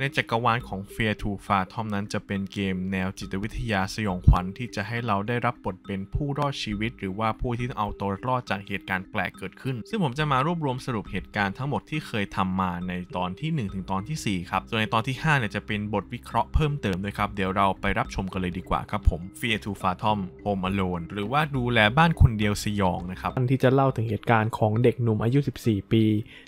ในจักรวาลของ Fear to f a t o m นั้นจะเป็นเกมแนวจิตวิทยาสยองขวัญที่จะให้เราได้รับบทเป็นผู้รอดชีวิตหรือว่าผู้ที่ต้องเอาตัวรอดจากเหตุการณ์แปลกเกิดขึ้น ซึ่งผมจะมารวบรวมสรุปเหตุการณ์ทั้งหมดที่เคยทำมาในตอนที่ 1 ถึงตอนที่4ครับ ส่วนในตอนที่5เนี่ยจะเป็นบทวิเคราะห์เพิ่มเติมด้วยครับ เดี๋ยวเราไปรับชมกันเลยดีกว่าครับผม Fear to f a t o m Home Alone หรือว่าดูแลบ้านคนเดียวสยองนะครับที่จะเล่าถึงเหตุการณ์ของเด็กหนุ่มอายุ 14 ปี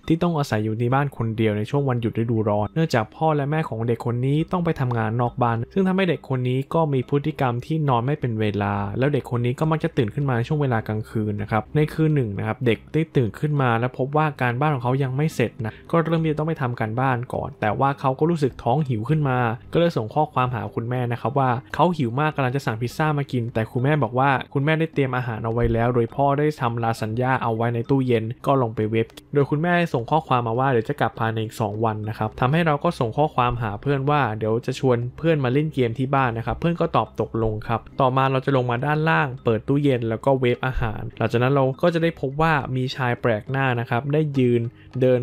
ที่ต้องอาศัยอยู่ในบ้านคนเดียวในช่วงวันหยุดฤดูร้อนเนื่องจากพ่อและแม่ของเด็กคนนี้ต้องไปทำงานนอกบ้าน ซึ่งทำให้เด็กคนนี้ก็มีพฤติกรรมที่นอนไม่เป็นเวลา แล้วเด็กคนนี้ก็มักจะตื่นขึ้นมาในช่วงเวลากลางคืนนะครับ ในคืนหนึ่งนะครับเด็กได้ตื่นขึ้นมา แล้วพบว่าการบ้านของเขายังไม่เสร็จนะ ก็เริ่มที่จะต้องไปทำการบ้านก่อน แต่ว่าเขาก็รู้สึกท้องหิวขึ้นมา ก็เลยส่งข้อความหาคุณแม่นะครับว่า เขาหิวมากกำลังจะสั่งพิซซ่ามากิน แต่คุณแม่บอกว่า คุณแม่ได้เตรียมอาหารเอาไว้แล้ว โดยพ่อได้ทำลาสัญญาเอาไว้ในตู้เย็น ก็ลงไปเว็บ โดยคุณแม่ส่งข้อความมาว่าเดี๋ยวจะกลับภายในอีก2วันนะครับทำให้เราก็ส่งข้ออความหาเพื่อนว่าเดี๋ยวจะชวนเพื่อนมาเล่นเกมที่บ้านนะครับ เพื่อนก็ตอบตกลงครับ ต่อมาเราจะลงมาด้านล่างเปิดตู้เย็นแล้วก็เวฟอาหาร หลังจากนั้นเราก็จะได้พบว่ามีชายแปลกหน้านะครับ ได้ยืนเดิน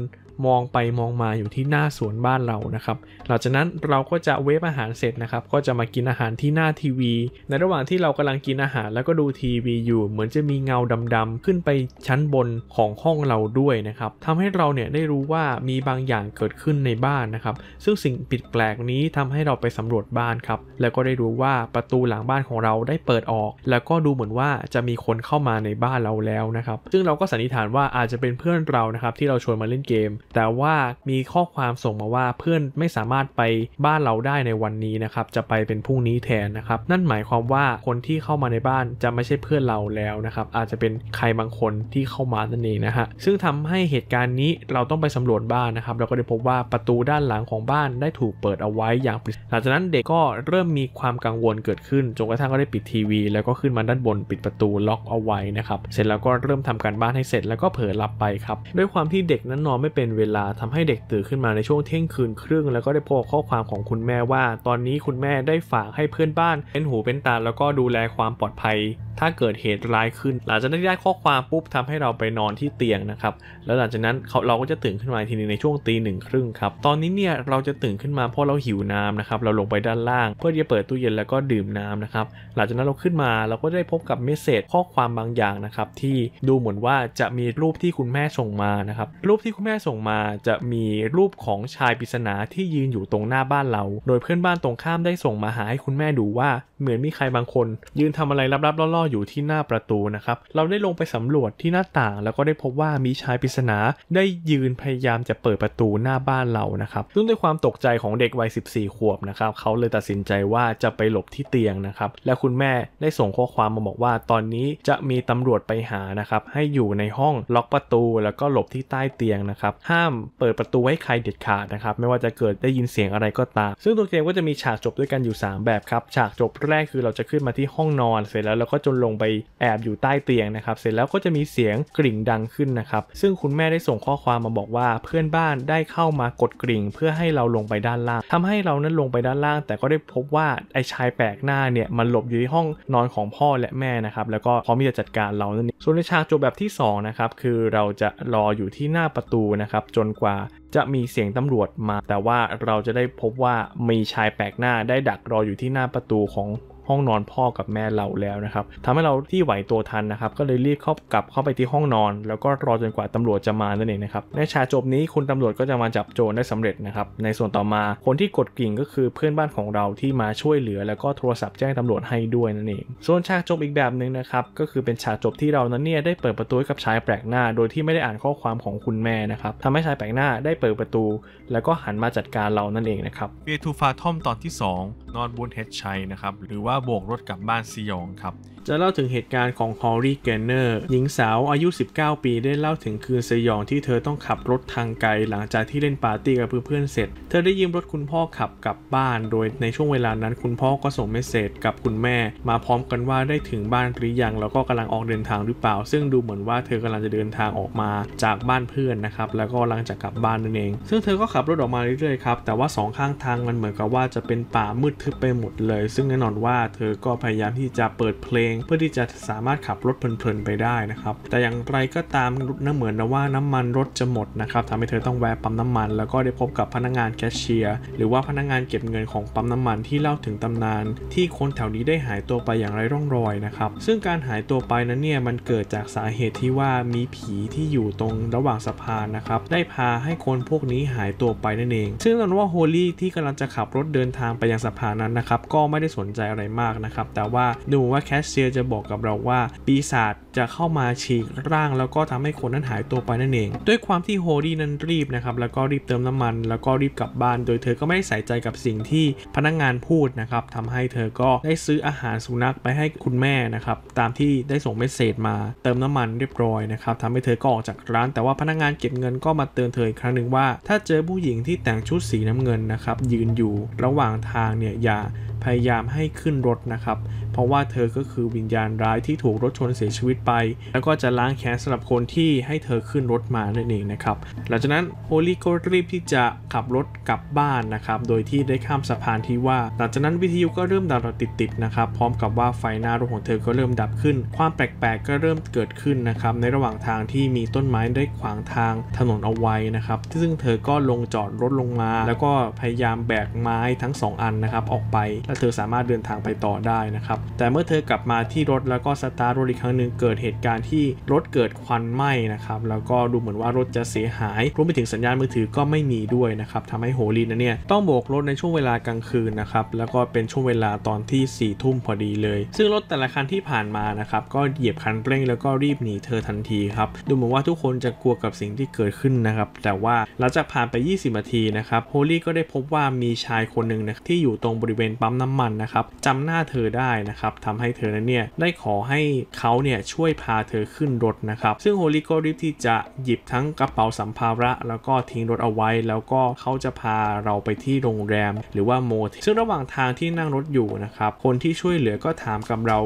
มองไปมองมาอยู่ที่หน้าสวนบ้านเรานะครับ หลังจากนั้นเราก็จะเวฟอาหารเสร็จนะครับ ก็จะมากินอาหารที่หน้าทีวี ในระหว่างที่เรากำลังกินอาหารแล้วก็ดูทีวีอยู่ เหมือนจะมีเงาดำๆ ขึ้นไปชั้นบนของห้องเราด้วยนะครับทำให้เราเนี่ยได้รู้ว่ามีบางอย่างเกิดขึ้นในบ้านนะครับ ซึ่งสิ่งผิดแปลกนี้ทำให้เราไปสำรวจบ้านครับ แล้วก็ได้รู้ว่าประตูหลังบ้านของเราได้เปิดออก แล้วก็ดูเหมือนว่าจะมีคนเข้ามาในบ้านเราแล้วนะครับ ซึ่งเราก็สันนิษฐานว่าอาจจะเป็นเพื่อนเรานะครับที่เราชวนมาเล่นเกมแต่ว่ามีข้อความส่งมาว่าเพื่อนไม่สามารถไปบ้านเราได้ในวันนี้นะครับจะไปเป็นพรุ่งนี้แทนนะครับนั่นหมายความว่าคนที่เข้ามาในบ้านจะไม่ใช่เพื่อนเราแล้วนะครับอาจจะเป็นใครบางคนที่เข้ามานั่นเองนะฮะซึ่งทำให้เหตุการณ์นี้เราต้องไปสำรวจบ้านนะครับเราก็ได้พบว่าประตูด้านหลังของบ้านได้ถูกเปิดเอาไว้อย่างหลังจากนั้นเด็กก็เริ่มมีความกังวลเกิดขึ้นจนกระทั่งก็ได้ปิดทีวี แล้วก็ขึ้นมาด้านบนปิดประตูล็อกเอาไว้นะครับเสร็จแล้วก็เริ่มทำการบ้านให้เสร็จ แล้วก็เผลอหลับไปครับด้วยความที่เด็กนั้นนอนไม่เป็นเวลาทำให้เด็กตื่นขึ้นมาในช่วงเที่ยงคืนครึ่ง แล้วก็ได้พบข้อความของคุณแม่ว่า ตอนนี้คุณแม่ได้ฝากให้เพื่อนบ้านเป็นหูเป็นตา แล้วก็ดูแลความปลอดภัยถ้าเกิดเหตุร้ายขึ้นหลังจากได้ได้ข้อความปุ๊บทำให้เราไปนอนที่เตียงนะครับแล้วหลังจากนั้นเขาเราก็จะตื่นขึ้นมาทีนึงในช่วงตีหนึ่งครึ่งครับตอนนี้เนี่ยเราจะตื่นขึ้นมาเพราะเราหิวน้ำนะครับเราลงไปด้านล่าง เพื่อจะเปิดตู้เย็นแล้วก็ดื่มน้ำนะครับหลังจากนั้นเราขึ้นมาเราก็ได้พบกับเมสเซจข้อความบางอย่างนะครับที่ดูเหมือนว่าจะมีรูปที่คุณแม่ส่งมานะครับรูปที่คุณแม่ส่งมา จะมีรูปของชายปริศนาที่ยืนอยู่ตรงหน้าบ้านเรา โดยเพื่อนบ้านตรงข้ามได้ส่งมาหาให้คุณแม่ดูว่าเหมือนมีใครบางคน ยืนทำอะไรลับๆล่ออยู่ที่หน้าประตูนะครับ เราได้ลงไปสำรวจที่หน้าต่าง แล้วก็ได้พบว่ามีชายปริศนาได้ยืนพยายามจะเปิดประตูหน้าบ้านเรานะครับซึ่งด้วยความตกใจของเด็กวัย 14 ขวบนะครับเขาเลยตัดสินใจว่าจะไปหลบที่เตียงนะครับ และคุณแม่ได้ส่งข้อความมาบอกว่า ตอนนี้จะมีตำรวจไปหานะครับ ให้อยู่ในห้องล็อกประตูแล้วก็หลบที่ใต้เตียงนะครับ ห้ามเปิดประตูให้ใครเด็ดขาดนะครับ ไม่ว่าจะเกิดได้ยินเสียงอะไรก็ตาม ซึ่งตัวเกมก็จะมีฉากจบด้วยกันอยู่ 3 แบบครับ ฉากจบแรกคือเราจะขึ้นมาที่ห้องนอนเสร็จแล้วเราก็จะนลงไปแอบอยู่ใต้เตียงนะครับ เสร็จแล้วก็จะมีเสียงกริ่งดังขึ้นนะครับ ซึ่งคุณแม่ได้ส่งข้อความมาบอกว่า เพื่อนบ้านได้เข้ามากดกริ่งเพื่อให้เราลงไปด้านล่าง ทำให้เรานั้นลงไปด้านล่าง แต่ก็ได้พบว่าไอ้ชายแปลกหน้าเนี่ยมันหลบอยู่ที่ห้องนอนของพ่อและแม่นะครับ แล้วก็พร้อมที่จะจัดการเรานั่นเองส่วนในฉากจบแบบที่2นะครับคือเราจะรออยู่ที่หน้าประตูนะครับจนกว่าจะมีเสียงตำรวจมา แต่ว่าเราจะได้พบว่ามีชายแปลกหน้าได้ดักรออยู่ที่หน้าประตูของห้องนอนพ่อกับแม่เราแล้วนะครับทำให้เราที่ไหวตัวทันนะครับก็เลยรีบเข้ากลับเข้าไปที่ห้องนอน แล้วก็รอจนกว่าตำรวจจะมานั่นเองนะครับในฉากจบนี้คุณตำรวจก็จะมาจับโจรได้สำเร็จนะครับในส่วนต่อมาคนที่กดกริ่งก็คือเพื่อนบ้านของเราที่มาช่วยเหลือแล้วก็โทรศัพท์แจ้งตำรวจให้ด้วยนั่นเอง ส่วนฉากจบอีกแบบหนึ่งนะครับก็คือเป็นฉากจบที่เรานั้นเนี่ยได้เปิดประตูกับชายแปลกหน้าโดยที่ไม่ได้อ่านข้อความของคุณแม่นะครับทำให้ชายแปลกหน้าได้เปิดประตู แล้วก็หันมาจัดการเรานั่นเองนะครับเบียทูฟาทอมตอนที่2นอนบนเฮดชัยนะครับหรือว่าวาโบกรถกลับบ้านซียองครับจะเล่าถึงเหตุการณ์ของฮอรี่แกนเนอร์ หญิงสาวอายุ 19 ปีได้เล่าถึงคืนสยอง ที่เธอต้องขับรถทางไกลหลังจากที่เล่นปาร์ตี้กับเพื่อนๆเสร็จ เธอได้ยืมรถคุณพ่อขับกลับบ้าน โดยในช่วงเวลานั้นคุณพ่อก็ส่งเมสเซจกับคุณแม่ มาพร้อมกันว่าได้ถึงบ้านหรือยังแล้วก็กำลังออกเดินทางหรือเปล่า ซึ่งดูเหมือนว่าเธอกำลังจะเดินทางออกมา จากบ้านเพื่อนนะครับแล้วก็กำลังจะกลับบ้านนั่นเอง ซึ่งเธอก็ขับรถออกมาเรื่อยๆครับ แต่ว่า2ข้างทางมันเหมือนกับว่าจะเป็นป่ามืดทึบไปหมดเลย ซึ่งแน่นอนว่าเธอก็พยายามที่จะเปิดเพลงเพื่อที่จะสามารถขับรถเพลินๆไปได้นะครับ แต่อย่างไรก็ตามน่าเหมือนนะว่าน้ำมันรถจะหมดนะครับทำให้เธอต้องแวะปั๊มน้ำมันแล้วก็ได้พบกับพนักงานแคชเชียร์หรือว่าพนักงานเก็บเงินของปั๊มน้ำมันที่เล่าถึงตำนาน ที่คนแถวนี้ได้หายตัวไปอย่างไร้ร่องรอยนะครับซึ่งการหายตัวไปนั้นเนี่ยมันเกิดจากสาเหตุที่ว่ามีผีที่อยู่ตรงระหว่างสะพานนะครับได้พาให้คนพวกนี้หายตัวไปนั่นเอง ซึ่งตอนว่าโฮลี่ที่กำลังจะขับรถเดินทางไปยังสะพานนั้นนะครับก็ไม่ได้สนใจอะไรมากนะครับแต่ว่าดูว่าแคชเชียยจะบอกกับเราว่าปีศาจจะเข้ามาฉีกร่างแล้วก็ทำให้คนนั้นหายตัวไปนั่นเองด้วยความที่โฮดี้นั้นรีบนะครับแล้วก็รีบเติมน้ำมันแล้วก็รีบกลับบ้าน โดยเธอก็ไม่ได้ใส่ใจกับสิ่งที่พนักงงานพูดนะครับทำให้เธอก็ได้ซื้ออาหารสุนัขไปให้คุณแม่นะครับ ตามที่ได้ส่งเมสเซจมาเติมน้ำมันเรียบร้อยนะครับทำให้เธอก็ออกจากร้าน แต่ว่าพนักงงานเก็บเงิน ก็มาเตือนเธออีกครั้งหนึ่งว่า ถ้าเจอผู้หญิงที่แต่งชุดสีน้ำเงินนะครับยืนอยู่ระหว่างทางเนี่ยอย่าพยายามให้ขึ้นรถนะครับ เพราะว่าเธอก็คือวิญญาณร้ายที่ถูกรถชนเสียชีวิตไป แล้วก็จะล้างแค้นสำหรับคนที่ให้เธอขึ้นรถมานั่นเองนะครับ หลังจากนั้นโฮลี่ก็รีบที่จะขับรถกลับบ้านนะครับ โดยที่ได้ข้ามสะพานที่ว่า หลังจากนั้นวิทยุก็เริ่มดับติด ๆ นะครับ พร้อมกับว่าไฟหน้ารถของเธอก็เริ่มดับขึ้น ความแปลก ๆ ก็เริ่มเกิดขึ้นนะครับ ในระหว่างทางที่มีต้นไม้ได้ขวางทางถนนเอาไว้นะครับ ซึ่งเธอก็ลงจอดรถลงมา แล้วก็พยายามแบกไม้ทั้ง 2 อันนะครับ ออกไปและเธอสามารถเดินทางไปต่อได้นะครับแต่เมื่อเธอกลับมาที่รถแล้วก็สตาร์ทรถอีกครั้งหนึ่งเกิดเหตุการณ์ที่รถเกิดควันไหม้นะครับแล้วก็ดูเหมือนว่ารถจะเสียหายรวมไปถึงสัญญาณมือถือก็ไม่มีด้วยนะครับทำให้โฮลีนเนี่ยต้องโบกรถในช่วงเวลากลางคืนนะครับแล้วก็เป็นช่วงเวลาตอนที่4ี่ทุ่มพอดีเลยซึ่งรถแต่ละคันที่ผ่านมานะครับก็เหยียบคันเร่งแล้วก็รีบหนีเธอทันทีครับดูเหมือนว่าทุกคนจะกลัวกับสิ่งที่เกิดขึ้นนะครับแต่ว่าหลังจากผ่านไป20นาทีนะครับโฮลี่ก็ได้พบว่ามีชายคนหนึ่งนะที่อยู่ตรง บริเวณปั๊มน้ามันนะครับจำหน้าเธอได้นะครับทำให้เธอนั้นเนี่ยได้ขอให้เขาเนี่ยช่วยพาเธอขึ้นรถนะครับซึ่งโฮลิโกริฟที่จะหยิบทั้งกระเป๋าสัมภาระแล้วก็ทิ้งรถเอาไว้ แล้วก็เขาจะพาเราไปที่โรงแรม หรือว่าโมเทลซึ่งระหว่างทางที่นั่งรถอยู่นะครับคนที่ช่วยเหลือก็ถามกับเรา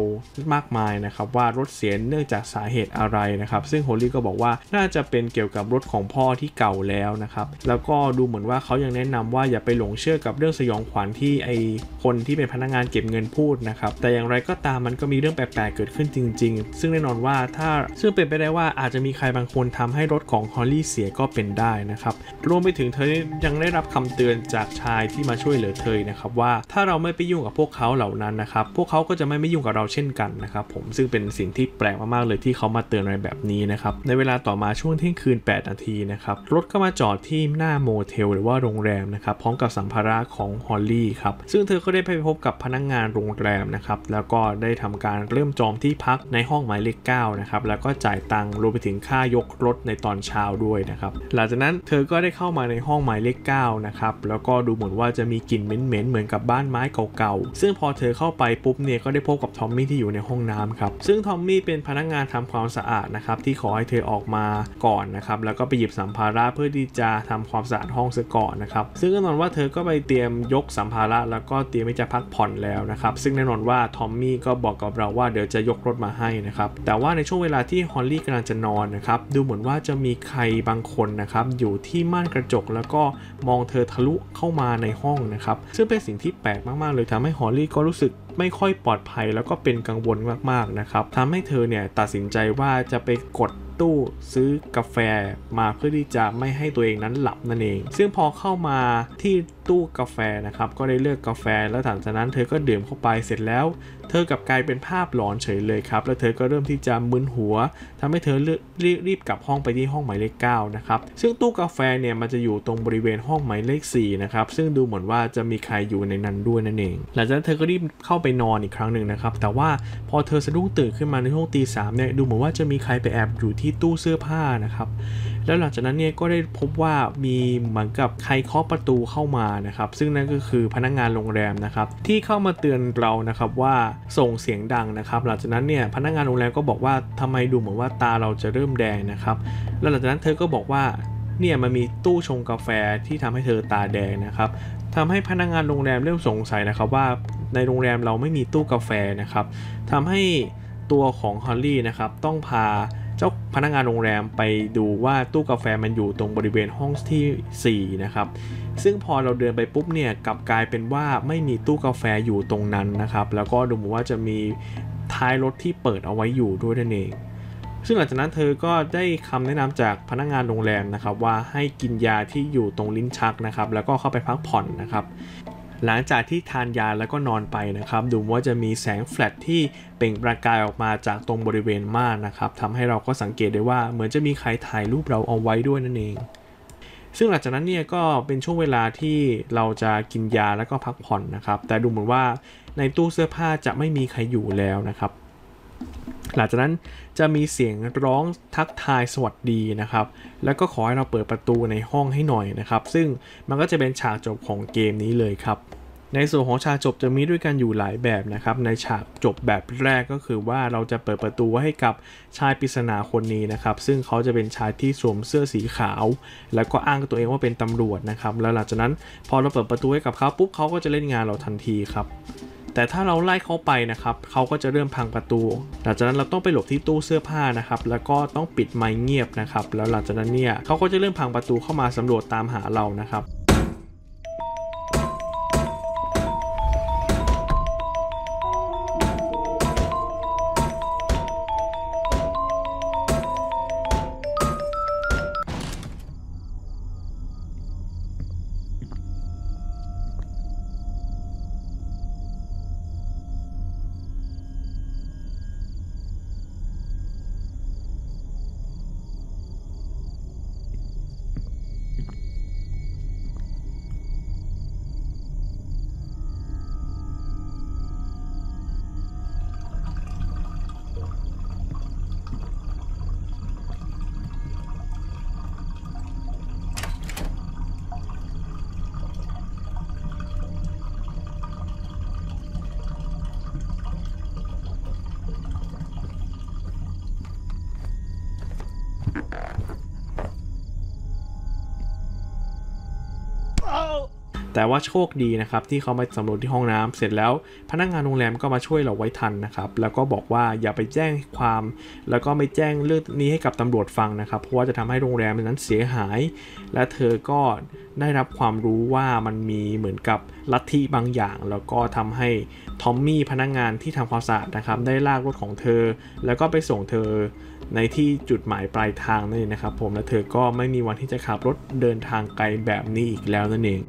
มากมายนะครับว่ารถเสียเนื่องจากสาเหตุอะไรนะครับซึ่งโฮลิโก็บอกว่าน่าจะเป็นเกี่ยวกับรถของพ่อที่เก่าแล้วนะครับแล้วก็ดูเหมือนว่าเขายังแนะนำว่าอย่าไปหลงเชื่อกับเรื่องสยองขวัญที่ไอคนที่เป็นพนักงานเก็บเงินพูดนะครับแต่อย่างไรก็ตามมันก็มีเรื่องแปลกๆเกิดขึ้นจริงๆ ซึ่งแน่นอนว่าถ้าซึ่งเป็นไปได้ว่าอาจจะมีใครบางคนทำให้รถของฮอลลี่เสียก็เป็นได้นะครับ รวมไปถึงเธอยังได้รับคำเตือนจากชายที่มาช่วยเหลือเธอนะครับว่าถ้าเราไม่ไปยุ่งกับพวกเขาเหล่านั้นนะครับพวกเขาก็จะไม่ไม่ยุ่งกับเราเช่นกันนะครับผมซึ่งเป็นสิ่งที่แปลกมากๆเลยที่เขามาเตือนอะไรแบบนี้นะครับในเวลาต่อมาช่วงเที่ยงคืน8นาทีนะครับรถก็มาจอดที่หน้าโมเทลหรือว่าโรงแรมนะครับพร้อมกับสัมภาระของฮอลลี่ครับซึ่งเธอก็ได้พไปพบกับพนักงงานโรงแรมนะครับ แล้วก็ได้ทำการเริ่มจองที่พักในห้องหมายเลข9นะครับ แล้วก็จ่ายตังค์รวมไปถึงค่ายกรถในตอนเช้าด้วยนะครับ หลังจากนั้นเธอก็ได้เข้ามาในห้องหมายเลข9นะครับ แล้วก็ดูเหมือนว่าจะมีกลิ่นเหม็นๆเหมือนกับบ้านไม้เก่าๆ ซึ่งพอเธอเข้าไปปุ๊บเนี่ยก็ได้พบกับทอมมี่ที่อยู่ในห้องน้ำครับ ซึ่งทอมมี่เป็นพนักงงานทำความสะอาดนะครับที่ขอให้เธอออกมาก่อนนะครับ แล้วก็ไปหยิบสัมภาระเพื่อที่จะทำความสะอาดห้องซะก่อนนะครับ ซึ่งแน่นอนว่าเธอก็ไปเตรียมยกสัมภาระแล้วก็เตรียมจะพักผ่อนแล้วนะครับ ซึ่งแน่นอนว่าทอมมี่ก็บอกกับเราว่าเดี๋ยวจะยกรถมาให้นะครับ แต่ว่าในช่วงเวลาที่ฮอลลี่กำลังจะนอนนะครับ ดูเหมือนว่าจะมีใครบางคนนะครับ อยู่ที่ม่านกระจกแล้วก็มองเธอทะลุเข้ามาในห้องนะครับ ซึ่งเป็นสิ่งที่แปลกมาก ๆ เลยทำให้ฮอลลี่ก็รู้สึกไม่ค่อยปลอดภัยแล้วก็เป็นกังวลมากๆนะครับ ทำให้เธอเนี่ยตัดสินใจว่าจะไปกดตู้ซื้อกาแฟมาเพื่อที่จะไม่ให้ตัวเองนั้นหลับนั่นเอง ซึ่งพอเข้ามาที่ตู้กาแฟนะครับก็ได้เลือกกาแฟแล้วหลังจากนั้นเธอก็ดื่มเข้าไปเสร็จแล้วเธอกลับกลายเป็นภาพหลอนเฉยเลยครับ แล้วเธอก็เริ่มที่จะมึนหัว ทำให้เธอรีบรีบกลับห้องไปที่ห้องหมายเลข9นะครับซึ่งตู้กาแฟเนี่ยมันจะอยู่ตรงบริเวณห้องหมายเลข4นะครับซึ่งดูเหมือนว่าจะมีใครอยู่ในนั้นด้วยนั่นเองหลังจากนั้นเธอก็รีบเข้าไปนอนอีกครั้งหนึ่งนะครับแต่ว่าพอเธอสะดุ้งตื่นขึ้นมาในห้องตีสามเนี่ยดูเหมือนว่าจะมีใครไปแอบอยู่ที่ตู้เสื้อผ้านะครับแล้วหลังจากนั้นเนี่ยก็ได้พบว่ามีเหมือนกับใครเคาะประตูเข้ามานะครับซึ่งนั่นก็คือพนักงานโรงแรมนะครับที่เข้ามาเตือนเรานะครับว่าส่งเสียงดังนะครับหลังจากนั้นเนี่ยพนักงานโรงแรมก็บอกว่าทำไมดูเหมือนว่าตาเราจะเริ่มแดงนะครับแล้วหลังจากนั้นเธอก็บอกว่าเนี่ยมันมีตู้ชงกาแฟที่ทำให้เธอตาแดงนะครับทำให้พนักงงานโรงแรมเริ่มสงสัยนะครับ ว่าในโรงแรมเราไม่มีตู้กาแฟนะครับทำให้ตัวของฮอลลี่นะครับต้องพาเจ้าพนักงานโรงแรมไปดูว่าตู้กาแฟมันอยู่ตรงบริเวณห้องที่ 4 นะครับ ซึ่งพอเราเดินไปปุ๊บเนี่ยกลับกลายเป็นว่าไม่มีตู้กาแฟอยู่ตรงนั้นนะครับ แล้วก็ดูเหมือนว่าจะมีท้ายรถที่เปิดเอาไว้อยู่ด้วยนั่นเอง ซึ่งหลังจากนั้นเธอก็ได้คำแนะนำจากพนักงานโรงแรมนะครับว่าให้กินยาที่อยู่ตรงลิ้นชักนะครับ แล้วก็เข้าไปพักผ่อนนะครับหลังจากที่ทานยาแล้วก็นอนไปนะครับ ดูว่าจะมีแสงแฟลชที่เปล่งประกายออกมาจากตรงบริเวณม่านนะครับทำให้เราก็สังเกตได้ว่าเหมือนจะมีใครถ่ายรูปเราเอาไว้ด้วยนั่นเอง ซึ่งหลังจากนั้นเนี่ยก็เป็นช่วงเวลาที่เราจะกินยาแล้วก็พักผ่อนนะครับ แต่ดูเหมือนว่าในตู้เสื้อผ้าจะไม่มีใครอยู่แล้วนะครับ หลังจากนั้นจะมีเสียงร้องทักทายสวัสดีนะครับ แล้วก็ขอให้เราเปิดประตูในห้องให้หน่อยนะครับ ซึ่งมันก็จะเป็นฉากจบของเกมนี้เลยครับ ในส่วนของฉากจบจะมีด้วยกันอยู่หลายแบบนะครับ ในฉากจบแบบแรกก็คือว่าเราจะเปิดประตูให้กับชายปริศนาคนนี้นะครับ ซึ่งเขาจะเป็นชายที่สวมเสื้อสีขาว แล้วก็อ้างตัวเองว่าเป็นตำรวจนะครับ แล้วหลังจากนั้นพอเราเปิดประตูให้กับเขาปุ๊บ เขาก็จะเล่นงานเราทันทีครับแต่ถ้าเราไล่เขาไปนะครับ เขาก็จะเริ่มพังประตูหลังจากนั้นเราต้องไปหลบที่ตู้เสื้อผ้านะครับ แล้วก็ต้องปิดไม้เงียบนะครับ แล้วหลังจากนั้นเนี่ยเขาก็จะเริ่มพังประตูเข้ามาสำรวจตามหาเรานะครับแต่ว่าโชคดีนะครับที่เขามาสำรวจที่ห้องน้ำเสร็จแล้ว พนักงานโรงแรมก็มาช่วยเราไว้ทันนะครับแล้วก็บอกว่าอย่าไปแจ้งความ แล้วก็ไม่แจ้งเรื่องนี้ให้กับตำรวจฟังนะครับเพราะว่าจะทำให้โรงแรมนั้นเสียหาย และเธอก็ได้รับความรู้ว่ามันมีเหมือนกับลัทธิบางอย่าง แล้วก็ทำให้ทอมมี่พนักงานที่ทำความสะอาดนะครับได้ลากรถของเธอ แล้วก็ไปส่งเธอในที่จุดหมายปลายทางนั่นเองนะครับผมและเธอก็ไม่มีวันที่จะขับรถเดินทางไกลแบบนี้อีกแล้วนั่นเอง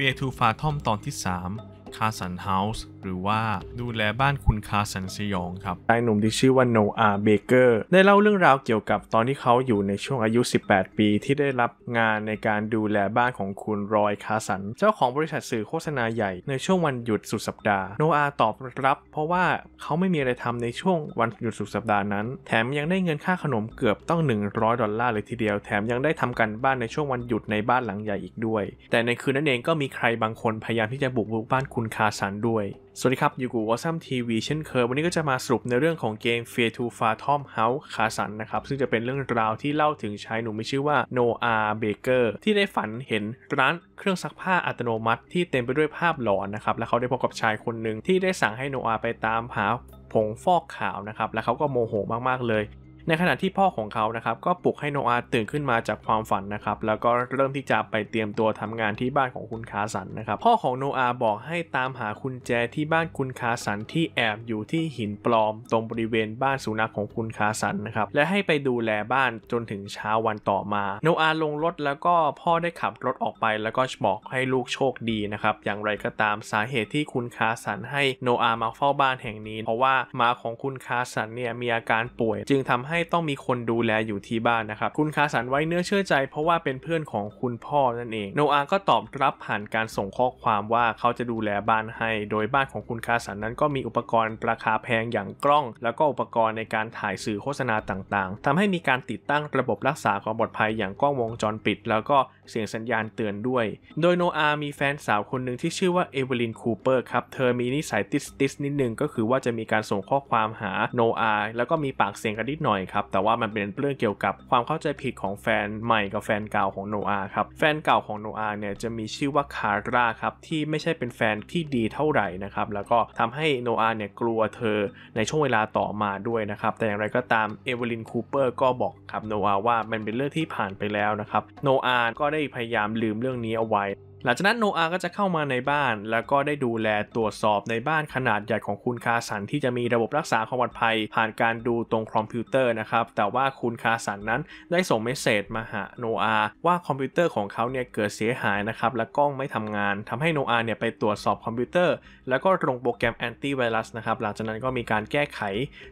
Fear to Fathom ตอนที่ 3คาสันเฮาส์หรือว่าดูแลบ้านคุณคาสันสยองครับชายหนุ่มที่ชื่อว่าโนอาเบเกอร์ได้เล่าเรื่องราวเกี่ยวกับตอนที่เขาอยู่ในช่วงอายุ 18 ปีที่ได้รับงานในการดูแลบ้านของคุณรอยคาสัน เจ้าของบริษัทสื่อโฆษณาใหญ่ในช่วงวันหยุดสุดสัปดาห์โนอาตอบรับเพราะว่าเขาไม่มีอะไรทำในช่วงวันหยุดสุดสัปดาห์นั้นแถมยังได้เงินค่าขนมเกือบต้อง100ดอลลาร์เลยทีเดียวแถมยังได้ทำการบ้านในช่วงวันหยุดในบ้านหลังใหญ่อีกด้วย แต่ในคืนนั้นเองก็มีใครบางคนพยายามที่จะบุกรุกบ้านคุคุณคาสันด้วย สวัสดีครับอยู่กับวอซัมทีวีเช่นเคยวันนี้ก็จะมาสรุปในเรื่องของเกม Fear to f a t o m House คาสันนะครับ ซึ่งจะเป็นเรื่องราวที่เล่าถึงชายหนุ่มมีชื่อว่าโนอาเบเกอร์ที่ได้ฝันเห็นร้านเครื่องซักผ้าอัตโนมัติที่เต็มไปด้วยภาพหลอนนะครับ และเขาได้พบกับชายคนหนึ่งที่ได้สั่งให้โนอาไปตามหาผงฟอกขาวนะครับและเขาก็โมโห มากๆเลยในขณะที่พ่อของเขานะครับก็ปลุกให้โนอาตื่นขึ้นมาจากความฝันนะครับแล้วก็เริ่มที่จะไปเตรียมตัวทำงานที่บ้านของคุณคาสันนะครับ พ่อของโนอาบอกให้ตามหาคุณแจที่บ้านคุณคาสันที่แอบอยู่ที่หินปลอมตรงบริเวณบ้านสุนัขของคุณคาสันนะครับและให้ไปดูแลบ้านจนถึงเช้าวันต่อมา โนอาลงรถแล้วก็พ่อได้ขับรถออกไปแล้วก็บอกให้ลูกโชคดีนะครับอย่างไรก็ตามสาเหตุที่คุณคาสันให้โนอามาเฝ้าบ้านแห่งนี้เพราะว่าหมาของคุณคาสันเนี่ยมีอาการป่วยจึงทำให้ให้ต้องมีคนดูแลอยู่ที่บ้านนะครับคุณคาสันไว้เนื้อเชื่อใจเพราะว่าเป็นเพื่อนของคุณพ่อ นั่นเอง โนอาก็ตอบรับผ่านการส่งข้อความว่าเขาจะดูแลบ้านให้ โดยบ้านของคุณคาสันนั้น ก็มีอุปกรณ์ราคาแพงอย่างกล้อง แล้วก็อุปกรณ์ในการถ่ายสื่อโฆษณาต่างๆ ทำให้มีการติดตั้งระบบรักษาความปลอดภัยอย่างกล้องวงจรปิดแล้วก็เสียงสัญญาณเตือนด้วย โดยโนอามีแฟนสาวคนหนึ่งที่ชื่อว่า เอเวอร์ลินคูเปอร์ครับ เธอมีนิสัยติสติสนิดนึง ก็คือว่าจะมีการส่งข้อความหาโนอาแล้วก็มีปากเสียงกันนิดหน่อยครับ แต่ว่ามันเป็นเรื่องเกี่ยวกับความเข้าใจผิดของแฟนใหม่กับแฟนเก่าของโนอาครับ แฟนเก่าของโนอาเนี่ยจะมีชื่อว่าคาร่าครับที่ไม่ใช่เป็นแฟนที่ดีเท่าไหร่นะครับ แล้วก็ทำให้โนอาเนี่ยกลัวเธอในช่วงเวลาต่อมาด้วยนะครับ แต่อย่างไรก็ตามเอเวอร์ลินคูเปอร์ก็บอกครับโนอาว่ามันเป็นเรื่องที่ผ่านไปแล้วนะครับโนอาก็ได้ได้พยายามลืมเรื่องนี้เอาไว้หลังจากนั้นโนอาก็จะเข้ามาในบ้านแล้วก็ได้ดูแลตรวจสอบในบ้านขนาดใหญ่ของคุณคาสันที่จะมีระบบรักษาความปลอดภัย ผ่านการดูตรงคอมพิวเตอร์นะครับแต่ว่าคุณคาสันนั้นได้ส่งเมสเซจมาหาโนอาว่าคอมพิวเตอร์ของเขาเนี่ยเกิดเสียหายนะครับและกล้องไม่ทำงานทำให้โนอาเนี่ยไปตรวจสอบคอมพิวเตอร์แล้วก็ตรงโปรแกรมแอนตี้ไวรัสนะครับหลังจากนั้นก็มีการแก้ไข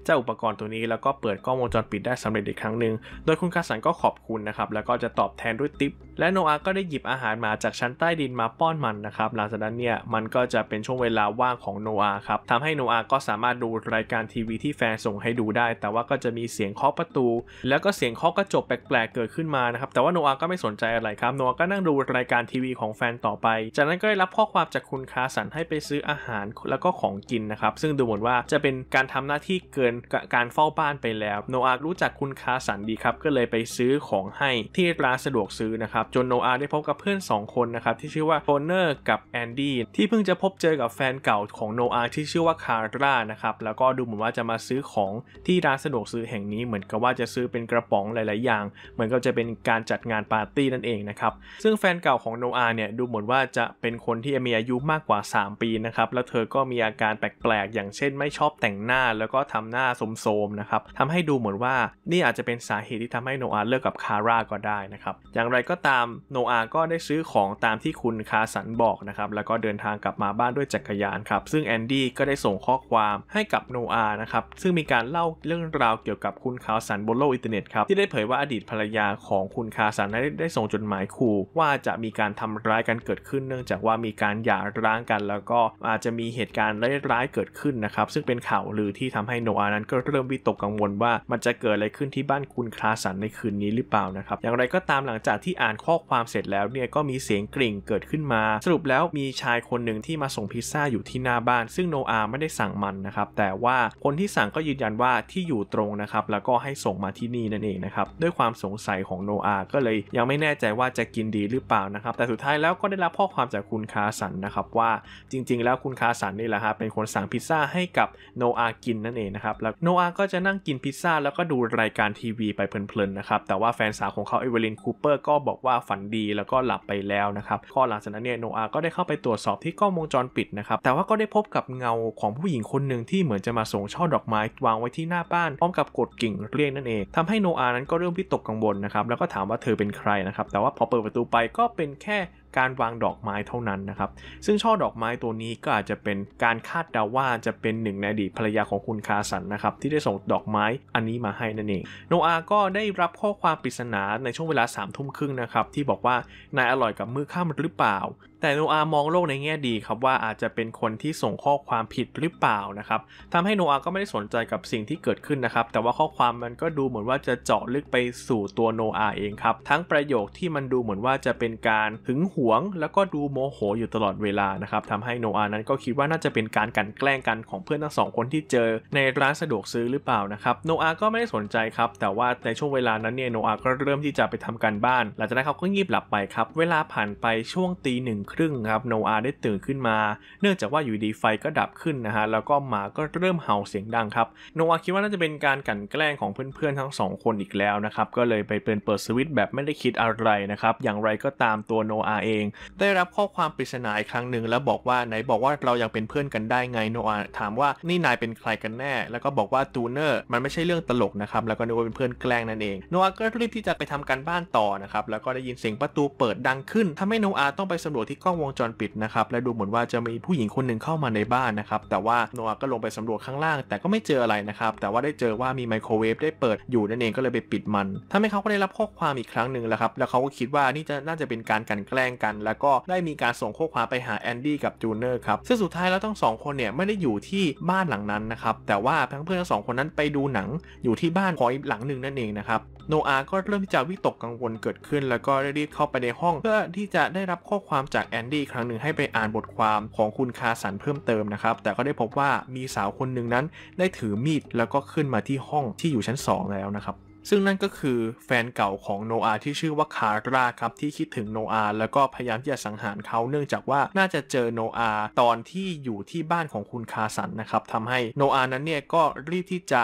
เจ้าอุปกรณ์ตัวนี้แล้วก็เปิดกล้องวงจรปิดได้สำเร็จอีกครั้งหนึ่งโดยคุณคาสันก็ขอบคุณนะครับแล้วก็จะตอบแทนด้วยทิปและโนอาก็ได้หยิบอาหารมาจากชั้นใต้ดินมาป้อนมันนะครับหลังจากนั้นเนี่ย มันก็จะเป็นช่วงเวลาว่างของโนอาครับทำให้โนอาก็สามารถดูรายการทีวีที่แฟนส่งให้ดูได้ แต่ว่าก็จะมีเสียงเคาะประตู แล้วก็เสียงเคาะกระจกแปลกๆเกิดขึ้นมานะครับ แต่ว่าโนอาก็ไม่สนใจอะไรครับ โนอาก็นั่งดูรายการทีวีของแฟนต่อไป จากนั้นก็ได้รับข้อความจากคุณคาสันให้ไปซื้ออาหารแล้วก็ของกินนะครับ ซึ่งดูเหมือนว่าจะเป็นการทำหน้าที่เกินการเฝ้าบ้านไปแล้ว โนอารู้จักคุณคาสันดีครับ ก็เลยไปซื้อของให้ที่ร้านสะดวกซื้อนะครับ จนโนอาได้พบกับเพื่อน2 คนนะครับที่ชื่อว่าโทเนอร์กับแอนดี้ที่เพิ่งจะพบเจอกับแฟนเก่าของโนอาที่ชื่อว่าคาร่านะครับแล้วก็ดูเหมือนว่าจะมาซื้อของที่ร้านสะดวกซื้อแห่งนี้เหมือนกับว่าจะซื้อเป็นกระป๋องหลาย ๆ อย่างเหมือนกับจะเป็นการจัดงานปาร์ตี้นั่นเองนะครับซึ่งแฟนเก่าของโนอาเนี่ยดูเหมือนว่าจะเป็นคนที่มีอายุมากกว่า3 ปีนะครับแล้วเธอก็มีอาการแปลก ๆ อย่างเช่นไม่ชอบแต่งหน้า แล้วก็ทำหน้าโสมๆนะครับทำให้ดูเหมือนว่านี่อาจจะเป็นสาเหตุที่ทำให้โนอาเลิกกับคาร่าก็ได้นะครับอย่างไรก็ตามโนอาก็ได้ซื้อของตามที่คุณคาสันบอกนะครับ แล้วก็เดินทางกลับมาบ้านด้วยจักรยานครับ ซึ่งแอนดี้ก็ได้ส่งข้อความให้กับโนอานะครับซึ่งมีการเล่าเรื่องราวเกี่ยวกับคุณคาสันบนโลกอินเทอร์เน็ตครับที่ได้เผยว่าอดีตภรรยาของคุณคาสันได้ส่งจดหมายขู่ว่าจะมีการทำร้ายกันเกิดขึ้น เนื่องจากว่ามีการหย่าร้างกัน แล้วก็อาจจะมีเหตุการณ์ร้ายๆเกิดขึ้นนะครับซึ่งเป็นข่าวลือที่ทำให้โนอานั้นก็เริ่มวิตกกังวลว่ามันจะเกิดอะไรขึ้นที่บ้านคุณคาสันในคืนนี้หรือเปล่านะครับอย่างไรก็ตามหลังจากที่อ่านข้อความเสร็จแล้วเนี่ยก็มีเสียงกริ่งเกิดขึ้นมาสรุปแล้วมีชายคนหนึ่งที่มาส่งพิซซ่าอยู่ที่หน้าบ้านซึ่งโนอาไม่ได้สั่งมันนะครับ แต่ว่าคนที่สั่งก็ยืนยันว่าที่อยู่ตรงนะครับแล้วก็ให้ส่งมาที่นี่นั่นเองนะครับด้วยความสงสัยของโนอาก็เลยยังไม่แน่ใจว่าจะกินดีหรือเปล่านะครับ แต่สุดท้ายแล้วก็ได้รับข้อความจากคุณคาสันนะครับว่า จริง ๆ แล้วคุณคาสันนี่แหละฮะเป็นคนสั่งพิซซ่าให้กับโนอากินนั่นเองนะครับแล้วโนอาก็จะนั่งกินพิซซ่าแล้วก็ดูรายการทีวีไปเพลินๆนะครับแต่ว่าแฟนสาวของเขาเอเวลินคูเปอร์ก็บอกว่าฝันดีแล้วก็หลับไปแล้วนะครับอหลังจากนั้นเนี่ยโนอา ก็ได้เข้าไปตรวจสอบที่กล้องวงจรปิดนะครับ แต่ว่าก็ได้พบกับเงาของผู้หญิงคนหนึ่งที่เหมือนจะมาส่งช่อดอกไม้วางไว้ที่หน้าบ้านพร้อมกับกดกิ่งเรียกนั่นเองทำให้โนอา นั้นก็เริ่มพิจตกกังวลนะครับ แล้วก็ถามว่าเธอเป็นใครนะครับ แต่ว่าพอเปิดประตูไปก็เป็นแค่การวางดอกไม้เท่านั้นนะครับ ซึ่งช่อดอกไม้ตัวนี้ก็อาจจะเป็นการคาดเดาว่าจะเป็น หนึ่งในอดีตภรรยาของคุณคาสัน นะครับ ที่ได้ส่งดอกไม้อันนี้มาให้นั่นเอง โนอาก็ได้รับข้อความปริศนาในช่วงเวลา3ามทุ่มครึ่งนะครับ ที่บอกว่านายอร่อยกับมือข้ามหรือเปล่าแต่โนอาห์มองโลกในแง่ดีครับว่าอาจจะเป็นคนที่ส่งข้อความผิดหรือเปล่านะครับทำให้โนอาห์ก็ไม่ได้สนใจกับสิ่งที่เกิดขึ้นนะครับแต่ว่าข้อความมันก็ดูเหมือนว่าจะเจาะลึกไปสู่ตัวโนอาห์เองครับทั้งประโยคที่มันดูเหมือนว่าจะเป็นการหึงหวง แล้วก็ดูโมโหอยู่ตลอดเวลานะครับทำให้โนอาห์นั้นก็คิดว่าน่าจะเป็นการกันแกล้งกันของเพื่อนทั้งสองคนที่เจอในร้านสะดวกซื้อหรือเปล่านะครับโนอาห์ก็ไม่ได้สนใจครับแต่ว่าในช่วงเวลานั้นเนี่ยโนอาห์ก็เริ่มที่จะไปทำการบ้านหลังจากนั้นเขาก็งีบหลับไปครับเวลาผ่านไปช่วงตีหนึ่งคครึ่งครับโนอาได้ตื่นขึ้นมา เนื่องจากว่าอยู่ดีไฟก็ดับขึ้นนะฮะแล้วก็หมาก็เริ่มเห่าเสียงดังครับโนอาคิดว่าน่าจะเป็นการ กันแกล้งของเพื่อนๆ ทั้งสองคนอีกแล้วนะครับ ก็เลยไปเป็นเปิดสวิตช์แบบไม่ได้คิดอะไรนะครับ อย่างไรก็ตามตัวโนอาเองได้รับข้อความปริศนาอีกครั้งหนึ่งแล้วบอกว่าไหนบอกว่าเรายังเป็นเพื่อนกันได้ไงโนอาถามว่านี่นายเป็นใครกันแน่แล้วก็บอกว่าตูเนอร์มันไม่ใช่เรื่องตลกนะครับแล้วก็นึกว่าเป็นเพื่อนแกล้งนั่นเองโนอาก็รีบที่จะไปทำการบ้านต่อนะครับแล้วก็ได้ยินเสียงประตูเปิดดังขึ้นทำให้โนอาต้องไปสำรวจทที่กล้องวงจรปิดนะครับและดูเหมือนว่าจะมีผู้หญิงคนหนึ่งเข้ามาในบ้านนะครับแต่ว่าโนอาก็ลงไปสำรวจข้างล่าง แต่ก็ไม่เจออะไรนะครับ แต่ว่าได้เจอว่ามีไมโครเวฟได้เปิดอยู่นั่นเองก็เลยไปปิดมันทำให้เขาก็ได้รับข้อความอีกครั้งหนึ่งแล้วครับแล้วเขาก็คิดว่านี่จะน่าจะเป็นการกันแกล้งกัน แล้วก็ได้มีการส่งข้อความไปหาแอนดี้กับจูเนอร์ครับซึ่งสุดท้ายแล้วทั้งสองคนเนี่ยไม่ได้อยู่ที่บ้านหลังนั้นนะครับแต่ว่าทั้งเพื่อนทั้งสองคนนั้นไปดูหนังอยู่ที่บ้านของอีกหลังหนึ่งนั่นเองนะครับโนอาก็เริ่มที่จะวิตก กังวลเกิดขึ้น แล้วก็ได้รีบเข้าไปในห้องเพื่อที่จะได้รับข้อความจากแอนดี้ครั้งหนึ่งให้ไปอ่านบทความของคุณคาสันเพิ่มเติมนะครับแต่ก็ได้พบว่ามีสาวคนหนึ่งนั้นได้ถือมีดแล้วก็ขึ้นมาที่ห้องที่อยู่ชั้น 2 แล้วนะครับซึ่งนั่นก็คือแฟนเก่าของโนอาที่ชื่อว่าคาร่าครับที่คิดถึงโนอาแล้วก็พยายามที่จะสังหารเขาเนื่องจากว่าน่าจะเจอโนอาตอนที่อยู่ที่บ้านของคุณคาสันนะครับทำให้โนอานั้นเนี่ยก็รีบที่จะ